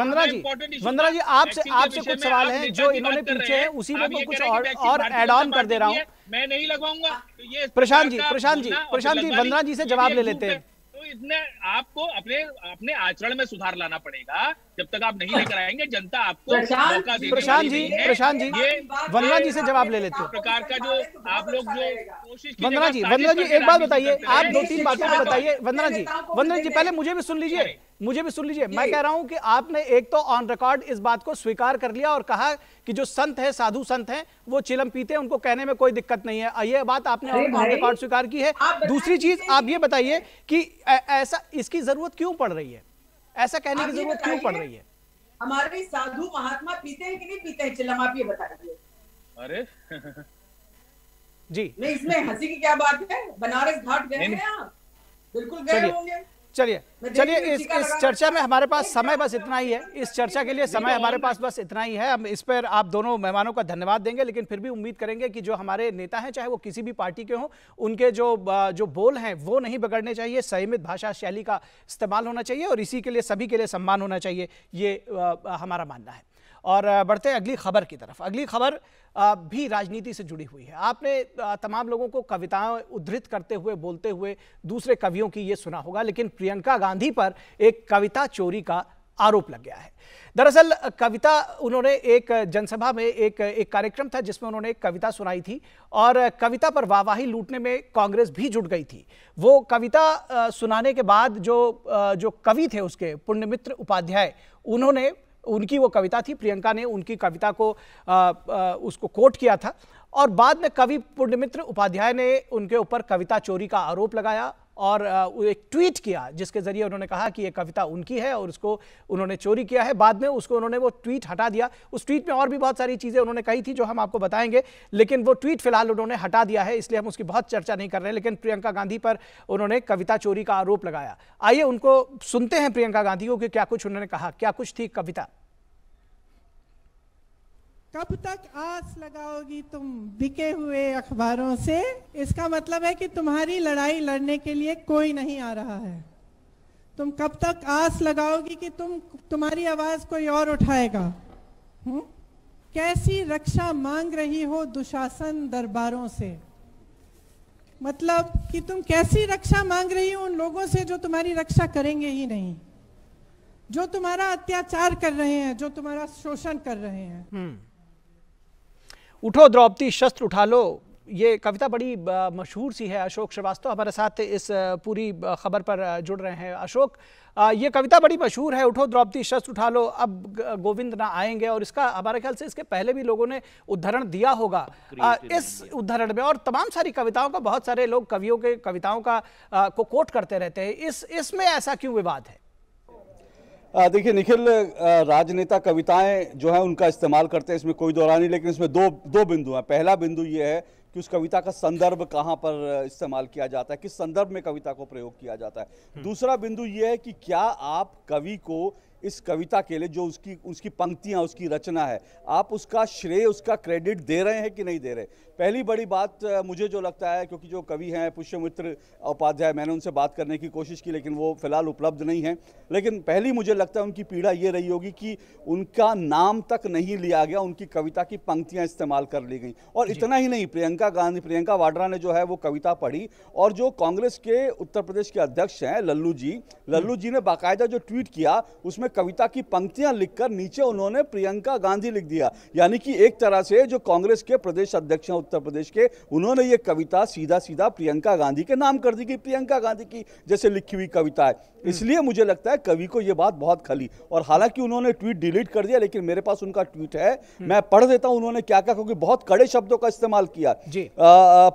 वंदना जी वंदना जी आपसे आपसे कुछ सवाल हैं जो इन्होंने पूछे हैं उसी में कुछ और एड ऑन कर दे रहा हूँ मैं नहीं लगवाऊंगा प्रशांत जी प्रशांत जी प्रशांत जी वंदना जी से जवाब ले लेते हैं इतने आपको अपने अपने आचरण में सुधार लाना पड़ेगा जब तक आप नहीं हाँ। लेकर आएंगे जनता आपको प्रशांत जी प्रशांत जी वंदना जी से जवाब ले लेते प्रकार का जो आप लोग जो कोशिश वंदना जी वंदना जी एक बात बताइए आप दो तीन बातों को बताइए वंदना जी वंदना जी पहले मुझे भी सुन लीजिए मुझे भी सुन लीजिए मैं कह रहा हूं कि आपने एक तो ऑन रिकॉर्ड इस बात को स्वीकार कर लिया और कहा कि जो संत है साधु संत है वो चिलम पीते हैं उनको कहने में कोई दिक्कत नहीं है ये बात आपने ऑन रिकॉर्ड स्वीकार की है दूसरी चीज आप ये बताइए कि ऐसा इसकी जरूरत क्यों पड़ रही है ऐसा कहने की जरूरत क्यों पड़ रही है हमारे साधु महात्मा पीते हैं कि नहीं पीते हैं चिल्लम आप ये बताइए अरे जी नहीं इसमें हंसी की क्या बात है बनारस घाट गए हैं आप बिल्कुल गए होंगे चलिए चलिए इस इस चर्चा में हमारे पास समय बस इतना ही है इस चर्चा के लिए समय हमारे पास बस इतना ही है हम इस पर आप दोनों मेहमानों का धन्यवाद देंगे लेकिन फिर भी उम्मीद करेंगे कि जो हमारे नेता हैं चाहे वो किसी भी पार्टी के हों उनके जो जो बोल हैं वो नहीं बिगड़ने चाहिए संयमित भाषा शैली का इस्तेमाल होना चाहिए और इसी के लिए सभी के लिए सम्मान होना चाहिए ये हमारा मानना है और बढ़ते हैं अगली खबर की तरफ अगली खबर भी राजनीति से जुड़ी हुई है आपने तमाम लोगों को कविताएं उद्धृत करते हुए बोलते हुए दूसरे कवियों की ये सुना होगा लेकिन प्रियंका गांधी पर एक कविता चोरी का आरोप लग गया है दरअसल कविता उन्होंने एक जनसभा में एक एक कार्यक्रम था जिसमें उन्होंने एक कविता सुनाई थी और कविता पर वाहवाही लूटने में कांग्रेस भी जुट गई थी वो कविता सुनाने के बाद जो जो कवि थे उसके पुण्यमित्र उपाध्याय उन्होंने उनकी वो कविता थी प्रियंका ने उनकी कविता को आ, आ, उसको कोट किया था और बाद में कवि पुण्यमित्र उपाध्याय ने उनके ऊपर कविता चोरी का आरोप लगाया और एक ट्वीट किया जिसके ज़रिए उन्होंने कहा कि ये कविता उनकी है और उसको उन्होंने चोरी किया है बाद में उसको उन्होंने वो ट्वीट हटा दिया उस ट्वीट में और भी बहुत सारी चीज़ें उन्होंने कही थी जो हम आपको बताएंगे लेकिन वो ट्वीट फिलहाल उन्होंने हटा दिया है इसलिए हम उसकी बहुत चर्चा नहीं कर रहे लेकिन प्रियंका गांधी पर उन्होंने कविता चोरी का आरोप लगाया आइए उनको सुनते हैं प्रियंका गांधी को कि क्या कुछ उन्होंने कहा क्या कुछ थी कविता कब तक आस लगाओगी तुम बिके हुए अखबारों से इसका मतलब है कि तुम्हारी लड़ाई लड़ने के लिए कोई नहीं आ रहा है तुम कब तक आस लगाओगी कि तुम तुम्हारी आवाज कोई और उठाएगा हुँ? कैसी रक्षा मांग रही हो दुशासन दरबारों से मतलब कि तुम कैसी रक्षा मांग रही हो उन लोगों से जो तुम्हारी रक्षा करेंगे ही नहीं जो तुम्हारा अत्याचार कर रहे हैं जो तुम्हारा शोषण कर रहे हैं उठो द्रौपदी शस्त्र उठा लो ये कविता बड़ी मशहूर सी है अशोक श्रीवास्तव हमारे साथ इस पूरी खबर पर जुड़ रहे हैं अशोक ये कविता बड़ी मशहूर है उठो द्रौपदी शस्त्र उठा लो अब गोविंद ना आएंगे और इसका हमारे ख्याल से इसके पहले भी लोगों ने उद्धरण दिया होगा इस उद्धरण में और तमाम सारी कविताओं का बहुत सारे लोग कवियों के कविताओं का को कोट करते रहते हैं इस इसमें ऐसा क्यों विवाद है देखिए निखिल राजनेता कविताएं जो है उनका इस्तेमाल करते हैं इसमें कोई दौरा नहीं लेकिन इसमें दो दो बिंदु हैं पहला बिंदु ये है कि उस कविता का संदर्भ कहाँ पर इस्तेमाल किया जाता है किस संदर्भ में कविता को प्रयोग किया जाता है हम्म। दूसरा बिंदु ये है कि क्या आप कवि को इस कविता के लिए जो उसकी उसकी पंक्तियाँ उसकी रचना है आप उसका श्रेय उसका क्रेडिट दे रहे हैं कि नहीं दे रहे पहली बड़ी बात मुझे जो लगता है क्योंकि जो कवि हैं पुष्यमित्र उपाध्याय मैंने उनसे बात करने की कोशिश की लेकिन वो फिलहाल उपलब्ध नहीं है लेकिन पहली मुझे लगता है उनकी पीड़ा ये रही होगी कि उनका नाम तक नहीं लिया गया उनकी कविता की पंक्तियाँ इस्तेमाल कर ली गई और इतना ही नहीं प्रियंका गांधी प्रियंका वाड्रा ने जो है वो कविता पढ़ी और जो कांग्रेस के उत्तर प्रदेश के अध्यक्ष हैं लल्लू जी लल्लू हम्म। जी ने बाकायदा जो ट्वीट किया उसमें में कविता की पंक्तियां लिखकर नीचे उन्होंने प्रियंका गांधी लिख दिया यानी कि एक तरह से जो कांग्रेस के प्रदेश अध्यक्ष हैं उत्तर प्रदेश के उन्होंने ये कविता सीधा सीधा प्रियंका गांधी के नाम कर दी कि प्रियंका गांधी की जैसे लिखी हुई कविता है हम्म। इसलिए मुझे लगता है कवि को ये बात बहुत खली और हालांकि उन्होंने ट्वीट डिलीट कर दिया लेकिन मेरे पास उनका ट्वीट है हम्म। मैं पढ़ देता हूं उन्होंने क्या क्या क्योंकि बहुत कड़े शब्दों का इस्तेमाल किया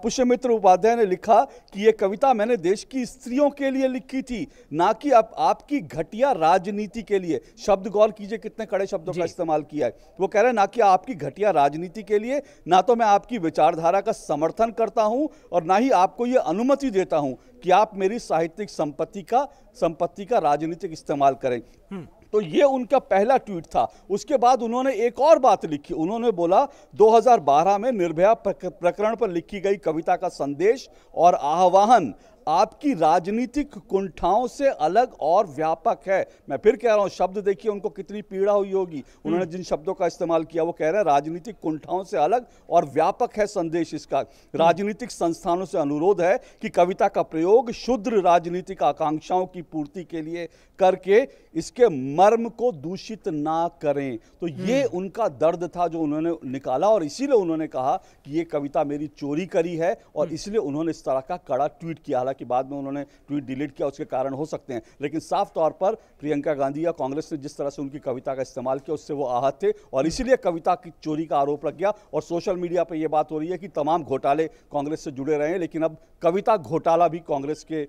पुष्यमित्र उपाध्याय ने लिखा कि यह कविता मैंने देश की स्त्रियों के लिए लिखी थी ना कि आप, आपकी घटिया राजनीति के लिए शब्द गौर कीजिए कितने कड़े शब्दों का इस्तेमाल किया है वो कह रहे हैं ना कि आपकी घटिया राजनीति के लिए ना तो मैं आपकी विचारधारा का समर्थन करता हूँ और ना ही आपको ये अनुमति देता हूँ कि आप मेरी साहित्यिक संपत्ति का संपत्ति का राजनीतिक इस्तेमाल करें हम्म। तो ये उनका पहला ट्वीट था उसके बाद उन्होंने एक और बात लिखी उन्होंने बोला 2012 में निर्भया प्रकरण पर लिखी गई कविता का संदेश और आह्वान आपकी राजनीतिक कुंठाओं से अलग और व्यापक है मैं फिर कह रहा हूं शब्द देखिए उनको कितनी पीड़ा हुई होगी उन्होंने हम्म। जिन शब्दों का इस्तेमाल किया वो कह रहे हैं राजनीतिक कुंठाओं से अलग और व्यापक है संदेश इसका हम्म। राजनीतिक संस्थानों से अनुरोध है कि कविता का प्रयोग शुद्र राजनीतिक आकांक्षाओं की पूर्ति के लिए करके इसके मर्म को दूषित ना करें तो ये हम्म। उनका दर्द था जो उन्होंने निकाला और इसीलिए उन्होंने कहा कि ये कविता मेरी चोरी करी है और इसलिए उन्होंने इस तरह का कड़ा ट्वीट किया हालांकि बाद में उन्होंने ट्वीट डिलीट किया उसके कारण हो सकते हैं लेकिन साफ तौर पर प्रियंका गांधी या कांग्रेस ने जिस तरह से उनकी कविता का इस्तेमाल किया उससे वो आहत थे और इसीलिए कविता की चोरी का आरोप लग गया और सोशल मीडिया पर यह बात हो रही है कि तमाम घोटाले कांग्रेस से जुड़े रहे हैं लेकिन अब कविता घोटाला भी कांग्रेस के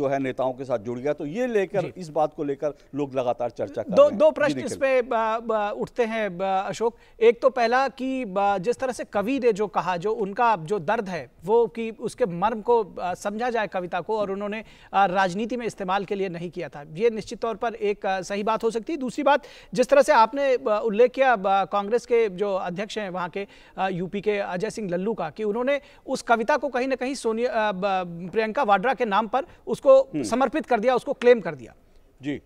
जो है नेताओं के साथ जुड़ गया तो ये लेकर इस बात को लेकर लोग लगातार चर्चा कर दो, दो प्रश्न इस पे उठते हैं अशोक एक तो पहला कि जिस तरह से कवि ने जो कहा जो उनका जो दर्द है वो कि उसके मर्म को समझा जाए है कविता को और उन्होंने राजनीति में इस्तेमाल के लिए नहीं किया था ये निश्चित तौर पर एक सही बात हो सकती है दूसरी बात जिस तरह से आपने उल्लेख किया कांग्रेस के जो अध्यक्ष हैं वहाँ के यूपी के अजय सिंह लल्लू का कि उन्होंने उस कविता को कहीं ना कहीं सोनिया प्रियंका वाड्रा के नाम पर उसको हम्म। समर्पित कर दिया उसको क्लेम कर दिया जी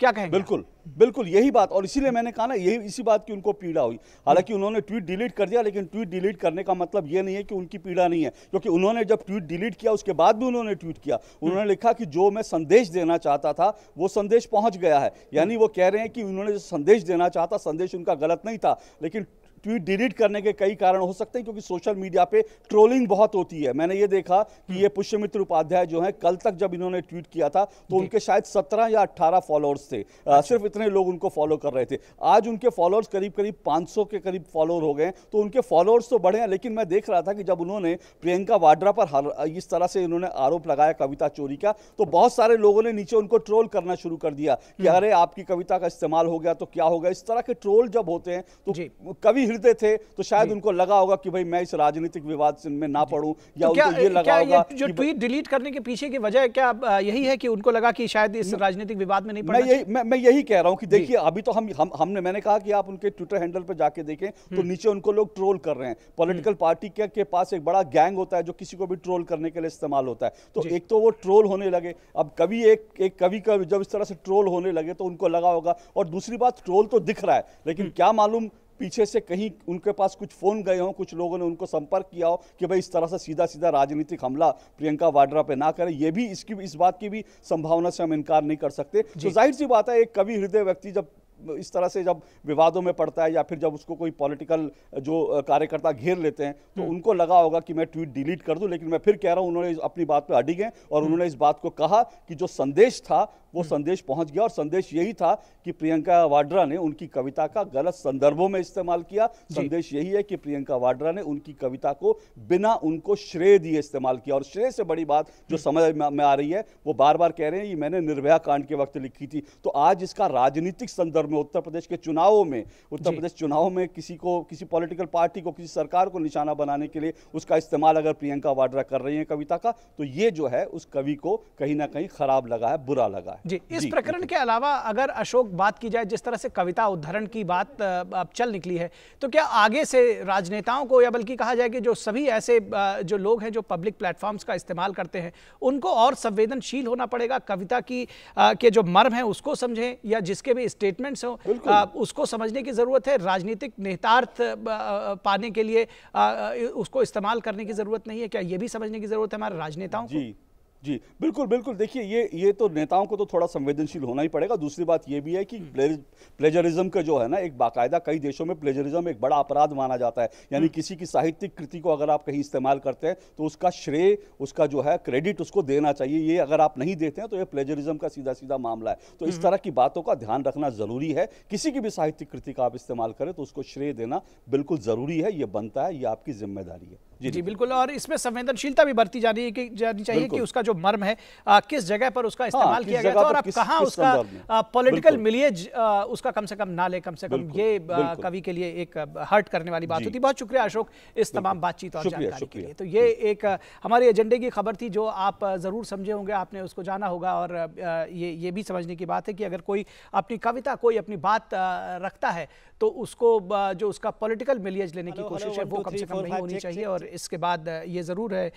क्या कहेंगे बिल्कुल बिल्कुल यही बात और इसीलिए मैंने कहा ना यही इसी बात की उनको पीड़ा हुई हालांकि उन्होंने ट्वीट डिलीट कर दिया लेकिन ट्वीट डिलीट करने का मतलब ये नहीं है कि उनकी पीड़ा नहीं है क्योंकि उन्होंने जब ट्वीट डिलीट किया उसके बाद भी उन्होंने ट्वीट किया उन्होंने लिखा कि जो मैं संदेश देना चाहता था वो संदेश पहुंच गया है यानी वो कह रहे हैं कि उन्होंने जो संदेश देना चाहता संदेश उनका गलत नहीं था लेकिन ट्वीट डिलीट करने के कई कारण हो सकते हैं क्योंकि सोशल मीडिया पे ट्रोलिंग बहुत होती है मैंने ये देखा कि ये पुष्यमित्र उपाध्याय जो है कल तक जब इन्होंने ट्वीट किया था तो उनके शायद सत्रह या अट्ठारह फॉलोअर्स थे अच्छा। सिर्फ इतने लोग उनको फॉलो कर रहे थे आज उनके फॉलोअर्स करीब करीब पाँच के करीब फॉलोअर हो गए तो उनके फॉलोअर्स तो बढ़े हैं लेकिन मैं देख रहा था कि जब उन्होंने प्रियंका वाड्रा पर इस तरह से इन्होंने आरोप लगाया कविता चोरी का तो बहुत सारे लोगों ने नीचे उनको ट्रोल करना शुरू कर दिया कि हम्म। अरे आपकी कविता का इस्तेमाल हो गया तो क्या होगा इस तरह के ट्रोल जब होते हैं तो कवि घिरते थे तो शायद उनको लगा होगा कि भाई मैं इस राजनीतिक विवाद में ना पड़ूं तो या तो उनको ये लगा होगा जो ट्वीट डिलीट करने के पीछे की वजह क्या यही है कि उनको लगा कि शायद इस राजनीतिक विवाद में नहीं मैं यही मैं, मैं यही कह रहा हूँ कि देखिए अभी तो हम, हम हमने मैंने कहा कि आप उनके ट्विटर हैंडल पर जाके देखें तो हम्म। नीचे उनको लोग ट्रोल कर रहे हैं पोलिटिकल हम्म। पार्टी के, पास एक बड़ा गैंग होता है जो किसी को भी ट्रोल करने के लिए इस्तेमाल होता है तो एक तो वो ट्रोल होने लगे अब कभी एक एक कभी का जब इस तरह से ट्रोल होने लगे तो उनको लगा होगा और दूसरी बात ट्रोल तो दिख रहा है लेकिन हम्म। क्या मालूम पीछे से कहीं उनके पास कुछ फ़ोन गए हों कुछ लोगों ने उनको संपर्क किया हो कि भाई इस तरह से सीधा सीधा राजनीतिक हमला प्रियंका वाड्रा पे ना करें ये भी इसकी इस बात की भी संभावना से हम इनकार नहीं कर सकते तो जाहिर सी बात है एक कवि हृदय व्यक्ति जब इस तरह से जब विवादों में पड़ता है या फिर जब उसको कोई पॉलिटिकल जो कार्यकर्ता घेर लेते हैं तो हम्म। उनको लगा होगा कि मैं ट्वीट डिलीट कर दूं लेकिन मैं फिर कह रहा हूं उन्होंने अपनी बात पे अड़ी गए और हम्म। उन्होंने इस बात को कहा कि जो संदेश था वो संदेश पहुंच गया और संदेश यही था कि प्रियंका वाड्रा ने उनकी कविता का गलत संदर्भों में इस्तेमाल किया संदेश यही है कि प्रियंका वाड्रा ने उनकी कविता को बिना उनको श्रेय दिए इस्तेमाल किया और श्रेय से बड़ी बात जो समझ में आ रही है वो बार बार कह रहे हैं ये मैंने निर्भया कांड के वक्त लिखी थी तो आज इसका राजनीतिक संदर्भ में उत्तर प्रदेश के चुनावों में उत्तर प्रदेश चुनाव में किसी को किसी पॉलिटिकल पार्टी को किसी सरकार को निशाना बनाने के लिए उसका इस्तेमाल अगर प्रियंका वाड्रा कर रही है कविता का तो ये जो है उस कवि को कहीं ना कहीं खराब लगा है बुरा लगा है जी इस प्रकरण के अलावा अगर अशोक बात की जाए जिस तरह से कविता उद्धरण की बात अब चल निकली है तो क्या आगे से राजनेताओं को या बल्कि कहा जाए कि जो सभी ऐसे जो लोग हैं जो पब्लिक प्लेटफॉर्म्स का इस्तेमाल करते हैं उनको और संवेदनशील होना पड़ेगा कविता की के जो मर्म है उसको समझें या जिसके भी स्टेटमेंट्स हों उसको समझने की ज़रूरत है राजनीतिक निहितार्थ पाने के लिए उसको इस्तेमाल करने की ज़रूरत नहीं है क्या ये भी समझने की ज़रूरत है हमारे राजनेताओं को जी बिल्कुल बिल्कुल देखिए ये ये तो नेताओं को तो थोड़ा संवेदनशील होना ही पड़ेगा दूसरी बात ये भी है कि हम्म। प्लेजरिज्म का जो है ना एक बाकायदा कई देशों में प्लेजरिज्म एक बड़ा अपराध माना जाता है यानी हम्म। किसी की साहित्यिक कृति को अगर आप कहीं इस्तेमाल करते हैं तो उसका श्रेय उसका जो है क्रेडिट उसको देना चाहिए ये अगर आप नहीं देते हैं तो ये प्लेजरिज्म का सीधा सीधा मामला है तो इस हम्म। तरह की बातों का ध्यान रखना जरूरी है किसी की भी साहित्यिक कृति का आप इस्तेमाल करें तो उसको श्रेय देना बिल्कुल ज़रूरी है ये बनता है ये आपकी जिम्मेदारी है जी, जी बिल्कुल और इसमें संवेदनशीलता भी बरती जानी कि जानी चाहिए कि उसका जो मर्म है आ, किस जगह पर उसका हाँ, इस्तेमाल हाँ, किया गया था और अब कहाँ उसका पॉलिटिकल मिलियज उसका कम से कम ना ले कम से कम ये कवि के लिए एक हर्ट करने वाली बात होती बहुत शुक्रिया अशोक इस तमाम बातचीत और जानकारी के लिए तो ये एक हमारे एजेंडे की खबर थी जो आप ज़रूर समझे होंगे आपने उसको जाना होगा और ये ये भी समझने की बात है कि अगर कोई अपनी कविता कोई अपनी बात रखता है तो उसको जो उसका पॉलिटिकल मिलियज लेने की कोशिश है वो कम से कम नहीं होनी चाहिए और इसके बाद ये ज़रूर है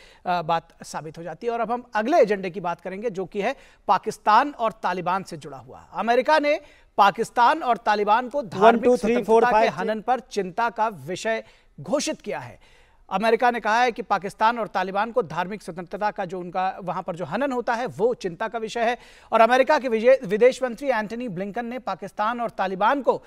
बात साबित हो जाती है और अब हम अगले एजेंडे की बात करेंगे जो कि है पाकिस्तान और तालिबान से जुड़ा हुआ अमेरिका ने पाकिस्तान और तालिबान को धार्मिक स्वतंत्रता के हनन पर चिंता का विषय घोषित किया है अमेरिका ने कहा है कि पाकिस्तान और तालिबान को धार्मिक स्वतंत्रता का जो उनका वहां पर जो हनन होता है वो चिंता का विषय है और अमेरिका के विदेश मंत्री एंटनी ब्लिंकन ने पाकिस्तान और तालिबान को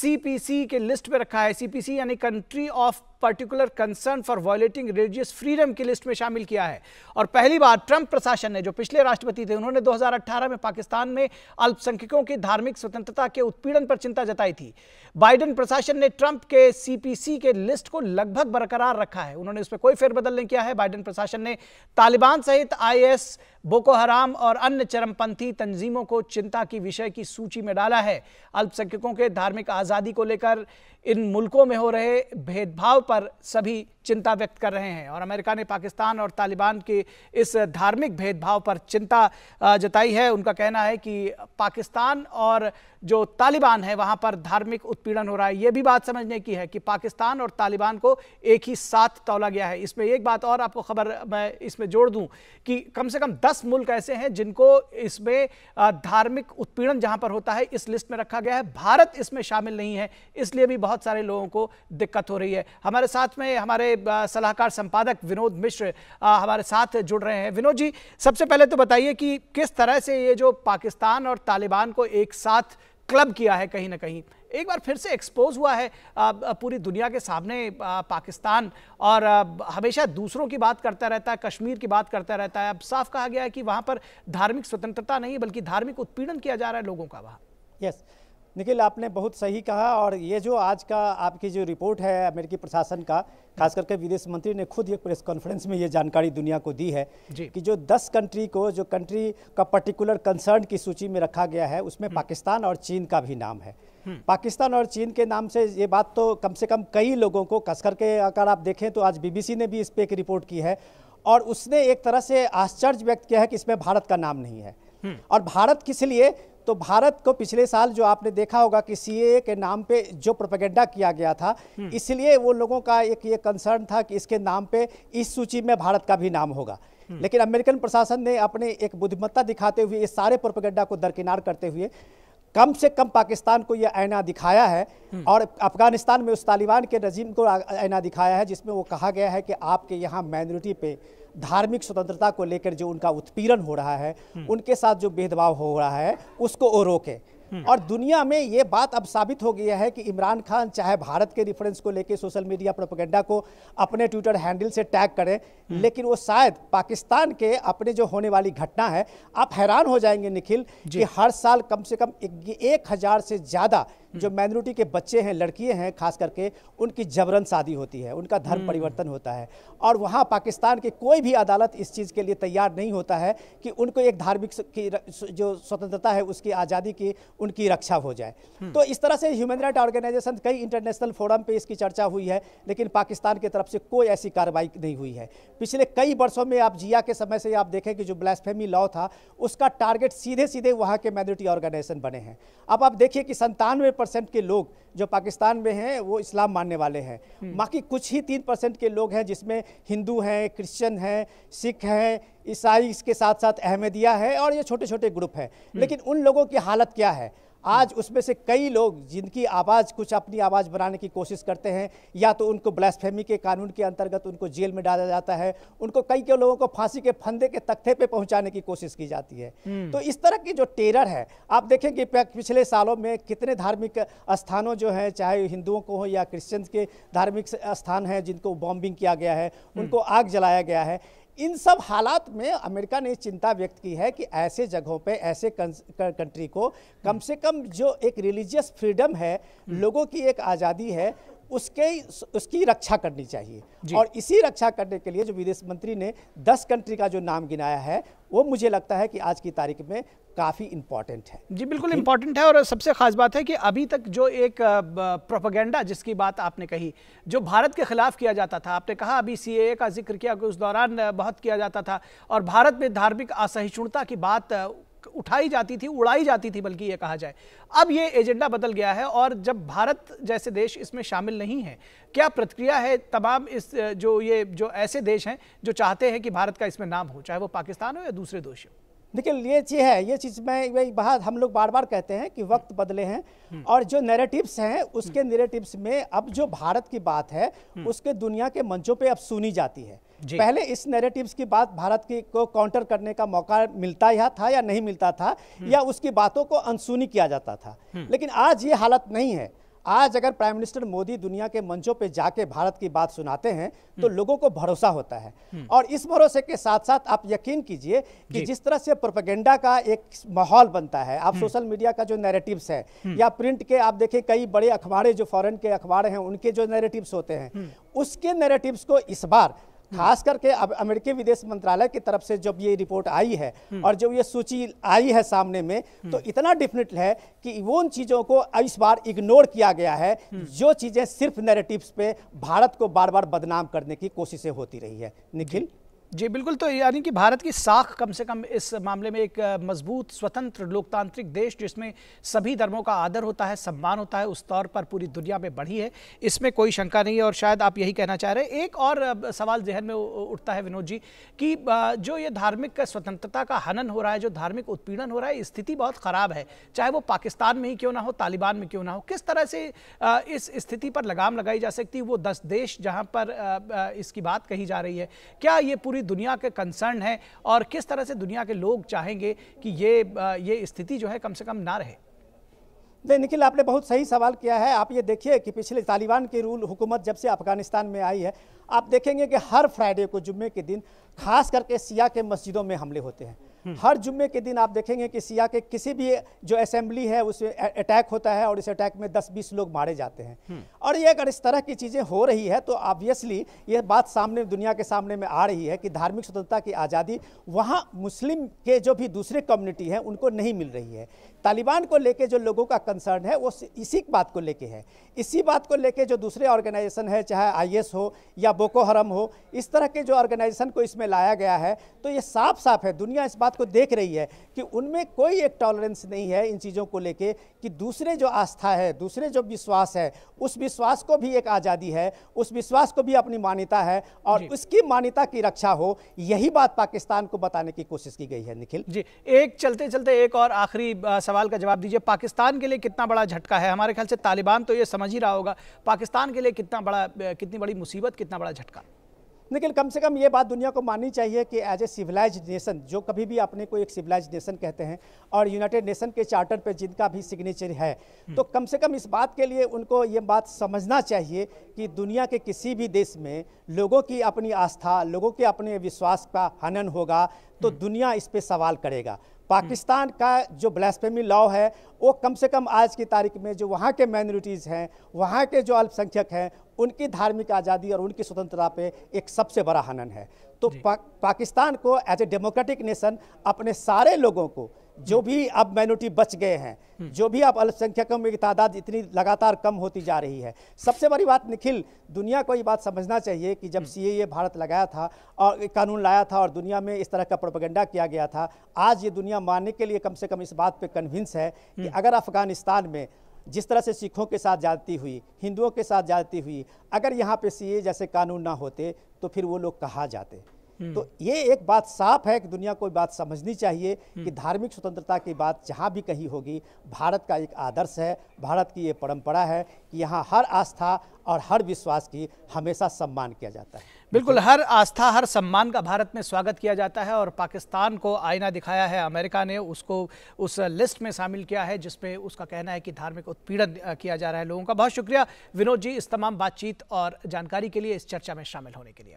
सीपीसी के लिस्ट में रखा है सीपीसी यानी country of particular concern for violating religious freedom की लिस्ट में शामिल किया है और पहली बार ट्रंप प्रशासन ने जो पिछले राष्ट्रपति थे उन्होंने 2018 में पाकिस्तान में अल्पसंख्यकों की धार्मिक स्वतंत्रता के उत्पीड़न पर चिंता जताई थी बाइडन प्रशासन ने ट्रंप के सीपीसी के लिस्ट को लगभग बरकरार रखा है उन्होंने उसमें कोई फेरबदल नहीं किया है बाइडन प्रशासन ने तालिबान सहित आई बोको हराम और अन्य चरमपंथी तंजीमों को चिंता की विषय की सूची में डाला है अल्पसंख्यकों के धार्मिक आज़ादी को लेकर इन मुल्कों में हो रहे भेदभाव पर सभी चिंता व्यक्त कर रहे हैं और अमेरिका ने पाकिस्तान और तालिबान के इस धार्मिक भेदभाव पर चिंता जताई है उनका कहना है कि पाकिस्तान और जो तालिबान है वहाँ पर धार्मिक उत्पीड़न हो रहा है ये भी बात समझने की है कि पाकिस्तान और तालिबान को एक ही साथ तोला गया है इसमें एक बात और आपको खबर मैं इसमें जोड़ दूँ कि कम से कम दस मुल्क ऐसे हैं जिनको इसमें धार्मिक उत्पीड़न जहाँ पर होता है इस लिस्ट में रखा गया है भारत इसमें शामिल नहीं है इसलिए भी बहुत सारे लोगों को दिक्कत हो रही है हमारे साथ में हमारे सलाहकार संपादक विनोद मिश्र हमारे साथ जुड़ रहे हैं विनोद जी सबसे पहले तो बताइए कि किस तरह से ये जो पाकिस्तान और तालिबान को एक साथ क्लब किया है कहीं ना कहीं एक बार फिर से एक्सपोज हुआ है पूरी दुनिया के सामने पाकिस्तान और हमेशा दूसरों की बात करता रहता है कश्मीर की बात करता रहता है अब साफ कहा गया है कि वहाँ पर धार्मिक स्वतंत्रता नहीं बल्कि धार्मिक उत्पीड़न किया जा रहा है लोगों का वहाँ यस yes. निखिल आपने बहुत सही कहा और ये जो आज का आपकी जो रिपोर्ट है अमेरिकी प्रशासन का खास करके विदेश मंत्री ने खुद एक प्रेस कॉन्फ्रेंस में ये जानकारी दुनिया को दी है कि जो 10 कंट्री को जो कंट्री का पर्टिकुलर कंसर्न की सूची में रखा गया है उसमें हम्म। पाकिस्तान और चीन का भी नाम है हम्म। पाकिस्तान और चीन के नाम से ये बात तो कम से कम कई लोगों को खास करके अगर आप देखें तो आज बीबीसी ने भी इस पर एक रिपोर्ट की है और उसने एक तरह से आश्चर्य व्यक्त किया है कि इसमें भारत का नाम नहीं है हम्म। और भारत किस लिए तो भारत को पिछले साल जो आपने देखा होगा कि सी के नाम पे जो प्रोपेगेंडा किया गया था हम्म। इसलिए वो लोगों का एक ये कंसर्न था कि इसके नाम पे इस सूची में भारत का भी नाम होगा हम्म। लेकिन अमेरिकन प्रशासन ने अपने एक बुद्धिमत्ता दिखाते हुए इस सारे प्रोपेगेंडा को दरकिनार करते हुए कम से कम पाकिस्तान को यह आईना दिखाया है हम्म। और अफगानिस्तान में उस तालिबान के रजीम को आईना दिखाया है जिसमें वो कहा गया है कि आपके यहाँ माइनॉरिटी पे धार्मिक स्वतंत्रता को लेकर जो उनका उत्पीड़न हो रहा है उनके साथ जो भेदभाव हो रहा है उसको वो रोके और दुनिया में ये बात अब साबित हो गया है कि इमरान खान चाहे भारत के रिफरेंस को लेकर सोशल मीडिया प्रोपोगेंडा को अपने ट्विटर हैंडल से टैग करें लेकिन वो शायद पाकिस्तान के अपने जो होने वाली घटना है आप हैरान हो जाएंगे निखिल कि हर साल कम से कम एक, एक हज़ार से ज़्यादा जो माइनॉरिटी हम्म। के बच्चे हैं लड़कियां हैं खास करके उनकी जबरन शादी होती है उनका धर्म हम्म। परिवर्तन होता है और वहाँ पाकिस्तान की कोई भी अदालत इस चीज़ के लिए तैयार नहीं होता है कि उनको एक धार्मिक की जो स्वतंत्रता है उसकी आज़ादी की उनकी रक्षा हो जाए हम्म। तो इस तरह से ह्यूमन राइट ऑर्गेनाइजेशन कई इंटरनेशनल फोरम पर इसकी चर्चा हुई है लेकिन पाकिस्तान की तरफ से कोई ऐसी कार्रवाई नहीं हुई है पिछले कई वर्षों में आप जिया के समय से आप देखें कि जो ब्लैसफेमी लॉ था उसका टारगेट सीधे सीधे वहाँ के माइनॉरिटी ऑर्गेनाइजेशन बने हैं अब आप देखिए कि संतानवे परसेंट के लोग जो पाकिस्तान में हैं वो इस्लाम मानने वाले हैं हम्म। बाकी कुछ ही तीन परसेंट के लोग हैं जिसमें हिंदू हैं क्रिश्चियन हैं सिख हैं ईसाई के साथ साथ अहमदिया है और ये छोटे छोटे ग्रुप हैं हम्म। लेकिन उन लोगों की हालत क्या है आज उसमें से कई लोग जिनकी आवाज़ कुछ अपनी आवाज़ बनाने की कोशिश करते हैं या तो उनको ब्लैसफेमी के कानून के अंतर्गत उनको जेल में डाला जाता है उनको कई के लोगों को फांसी के फंदे के तख्ते पे पहुंचाने की कोशिश की जाती है हम्म। तो इस तरह की जो टेरर है आप देखेंगे पिछले सालों में कितने धार्मिक स्थानों जो हैं चाहे हिंदुओं को हो या क्रिश्चन के धार्मिक स्थान हैं जिनको बॉम्बिंग किया गया है हम्म। उनको आग जलाया गया है इन सब हालात में अमेरिका ने चिंता व्यक्त की है कि ऐसे जगहों पे ऐसे कंट्री को कम से कम जो एक रिलीजियस फ्रीडम है हम्म। लोगों की एक आज़ादी है उसके उसकी रक्षा करनी चाहिए और इसी रक्षा करने के लिए जो विदेश मंत्री ने 10 कंट्री का जो नाम गिनाया है वो मुझे लगता है कि आज की तारीख में काफ़ी इम्पॉर्टेंट है जी बिल्कुल इम्पॉर्टेंट है और सबसे ख़ास बात है कि अभी तक जो एक प्रोपागेंडा जिसकी बात आपने कही जो भारत के ख़िलाफ़ किया जाता था आपने कहा अभी सी का जिक्र किया कि उस दौरान बहुत किया जाता था और भारत में धार्मिक असहिष्णुता की बात उठाई जाती थी उड़ाई जाती थी बल्कि ये कहा जाए अब ये एजेंडा बदल गया है और जब भारत जैसे देश इसमें शामिल नहीं है क्या प्रतिक्रिया है तमाम इस जो ये जो ऐसे देश हैं जो चाहते हैं कि भारत का इसमें नाम हो चाहे वो पाकिस्तान हो या दूसरे देश हो लेकिन ये चीज़ है ये चीज़ में वही बात हम लोग बार बार कहते हैं कि वक्त बदले हैं हम्म। और जो नेरेटिव्स हैं उसके नेरेटिव्स हम्म। में अब जो भारत की बात है हम्म। उसके दुनिया के मंचों पे अब सुनी जाती है पहले इस नेरेटिव्स की बात भारत की को काउंटर करने का मौका मिलता या था या नहीं मिलता था या उसकी बातों को अनसुनी किया जाता था लेकिन आज ये हालत नहीं है आज अगर प्राइम मिनिस्टर मोदी दुनिया के मंचों पे जाके भारत की बात सुनाते हैं तो हम्म। लोगों को भरोसा होता है हम्म। और इस भरोसे के साथ साथ आप यकीन कीजिए कि जिस तरह से प्रोपेगेंडा का एक माहौल बनता है आप सोशल हम्म। मीडिया का जो नैरेटिव्स है या प्रिंट के आप देखें कई बड़े अखबारें जो फॉरेन के अखबार हैं उनके जो नैरेटिव्स होते हैं उसके नैरेटिव्स को इस बार खास करके अब अमेरिकी विदेश मंत्रालय की तरफ से जब ये रिपोर्ट आई है हम्म। और जब ये सूची आई है सामने में तो हम्म। इतना डिफिनेट है कि वो उन चीज़ों को इस बार इग्नोर किया गया है हम्म। जो चीज़ें सिर्फ नेरेटिव्स पे भारत को बार बार बदनाम करने की कोशिशें होती रही है निखिल जी बिल्कुल तो यानी कि भारत की साख कम से कम इस मामले में एक मजबूत स्वतंत्र लोकतांत्रिक देश जिसमें सभी धर्मों का आदर होता है सम्मान होता है उस तौर पर पूरी दुनिया में बढ़ी है इसमें कोई शंका नहीं है और शायद आप यही कहना चाह रहे हैं एक और सवाल जहन में उठता है विनोद जी कि जो ये धार्मिक स्वतंत्रता का हनन हो रहा है जो धार्मिक उत्पीड़न हो रहा है स्थिति बहुत ख़राब है चाहे वो पाकिस्तान में ही क्यों ना हो तालिबान में क्यों ना हो किस तरह से इस स्थिति पर लगाम लगाई जा सकती है वो दस देश जहाँ पर इसकी बात कही जा रही है क्या ये पूरी पूरी दुनिया के कंसर्न है और किस तरह से दुनिया के लोग चाहेंगे कि ये ये स्थिति जो है कम से कम ना रहे नहीं निखिल आपने बहुत सही सवाल किया है आप ये देखिए कि पिछले तालिबान की रूल हुकूमत जब से अफगानिस्तान में आई है आप देखेंगे कि हर फ्राइडे को जुम्मे के दिन खास करके सिया के मस्जिदों में हमले होते हैं हम्म। हर जुम्मे के दिन आप देखेंगे कि सिया के किसी भी जो असेंबली है उसमें अटैक होता है और इस अटैक में 10-20 लोग मारे जाते हैं हम्म। और ये अगर इस तरह की चीज़ें हो रही है तो ऑब्वियसली ये बात सामने दुनिया के सामने में आ रही है कि धार्मिक स्वतंत्रता की आज़ादी वहाँ मुस्लिम के जो भी दूसरे कम्युनिटी हैं उनको नहीं मिल रही है तालिबान को लेके जो लोगों का कंसर्न है वो इसी बात को लेके है इसी बात को लेके जो दूसरे ऑर्गेनाइजेशन है चाहे आईएस हो या बोको हरम हो इस तरह के जो ऑर्गेनाइजेशन को इसमें लाया गया है तो ये साफ साफ है दुनिया इस बात को देख रही है कि उनमें कोई एक टॉलरेंस नहीं है इन चीज़ों को लेके कि दूसरे जो आस्था है दूसरे जो विश्वास है उस विश्वास को भी एक आज़ादी है उस विश्वास को भी अपनी मान्यता है और उसकी मान्यता की रक्षा हो यही बात पाकिस्तान को बताने की कोशिश की गई है निखिल जी एक चलते चलते एक और आखिरी सवाल का जवाब दीजिए पाकिस्तान के लिए कितना बड़ा झटका है हमारे ख्याल से तालिबान तो ये समझ ही रहा होगा पाकिस्तान के लिए कितना बड़ा कितनी बड़ी मुसीबत कितना बड़ा झटका लेकिन कम से कम ये बात दुनिया को माननी चाहिए कि एज ए सिविलाइज नेशन जो कभी भी अपने को एक सिविलाइज नेशन कहते हैं और यूनाइटेड नेशन के चार्टर पर जिनका भी सिग्नेचर है हम्म। तो कम से कम इस बात के लिए उनको ये बात समझना चाहिए कि दुनिया के किसी भी देश में लोगों की अपनी आस्था लोगों के अपने विश्वास का हनन होगा तो हम्म। दुनिया इस पर सवाल करेगा पाकिस्तान का जो ब्लैस्पेमी लॉ है वो कम से कम आज की तारीख में जो वहाँ के माइनॉरिटीज़ हैं वहाँ के जो अल्पसंख्यक हैं उनकी धार्मिक आज़ादी और उनकी स्वतंत्रता पे एक सबसे बड़ा हनन है तो पा, पाकिस्तान को एज ए डेमोक्रेटिक नेशन अपने सारे लोगों को जो भी अब माइनोरिटी बच गए हैं जो भी आप अल्पसंख्यकों में तादाद इतनी लगातार कम होती जा रही है सबसे बड़ी बात निखिल दुनिया को ये बात समझना चाहिए कि जब सी हम्म। भारत लगाया था और कानून लाया था और दुनिया में इस तरह का प्रोपगेंडा किया गया था आज ये दुनिया मानने के लिए कम से कम इस बात पर कन्विंस है कि हम्म। अगर अफगानिस्तान में जिस तरह से सिखों के साथ जाती हुई हिंदुओं के साथ जाती हुई अगर यहाँ पे सीए जैसे कानून ना होते तो फिर वो लोग कहाँ जाते हम्म। तो ये एक बात साफ है कि दुनिया को बात समझनी चाहिए कि हम्म। धार्मिक स्वतंत्रता की बात जहाँ भी कहीं होगी भारत का एक आदर्श है भारत की ये परंपरा है कि यहाँ हर आस्था और हर विश्वास की हमेशा सम्मान किया जाता है बिल्कुल हर आस्था हर सम्मान का भारत में स्वागत किया जाता है और पाकिस्तान को आईना दिखाया है अमेरिका ने उसको उस लिस्ट में शामिल किया है जिसमें उसका कहना है कि धार्मिक उत्पीड़न किया जा रहा है लोगों का बहुत शुक्रिया विनोद जी इस तमाम बातचीत और जानकारी के लिए इस चर्चा में शामिल होने के लिए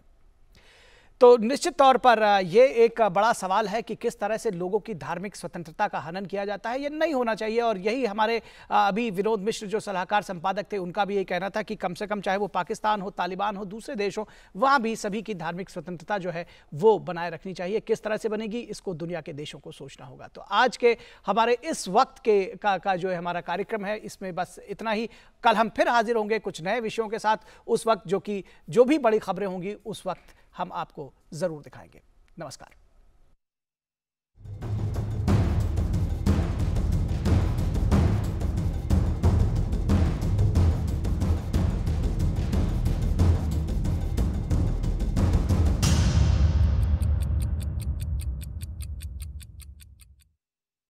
तो निश्चित तौर पर ये एक बड़ा सवाल है कि किस तरह से लोगों की धार्मिक स्वतंत्रता का हनन किया जाता है ये नहीं होना चाहिए और यही हमारे अभी विनोद मिश्र जो सलाहकार संपादक थे उनका भी यही कहना था कि कम से कम चाहे वो पाकिस्तान हो तालिबान हो दूसरे देश हो वहाँ भी सभी की धार्मिक स्वतंत्रता जो है वो बनाए रखनी चाहिए किस तरह से बनेगी इसको दुनिया के देशों को सोचना होगा तो आज के हमारे इस वक्त के का, का जो है हमारा कार्यक्रम है इसमें बस इतना ही कल हम फिर हाजिर होंगे कुछ नए विषयों के साथ उस वक्त जो कि जो भी बड़ी खबरें होंगी उस वक्त हम आपको ज़रूर दिखाएंगे नमस्कार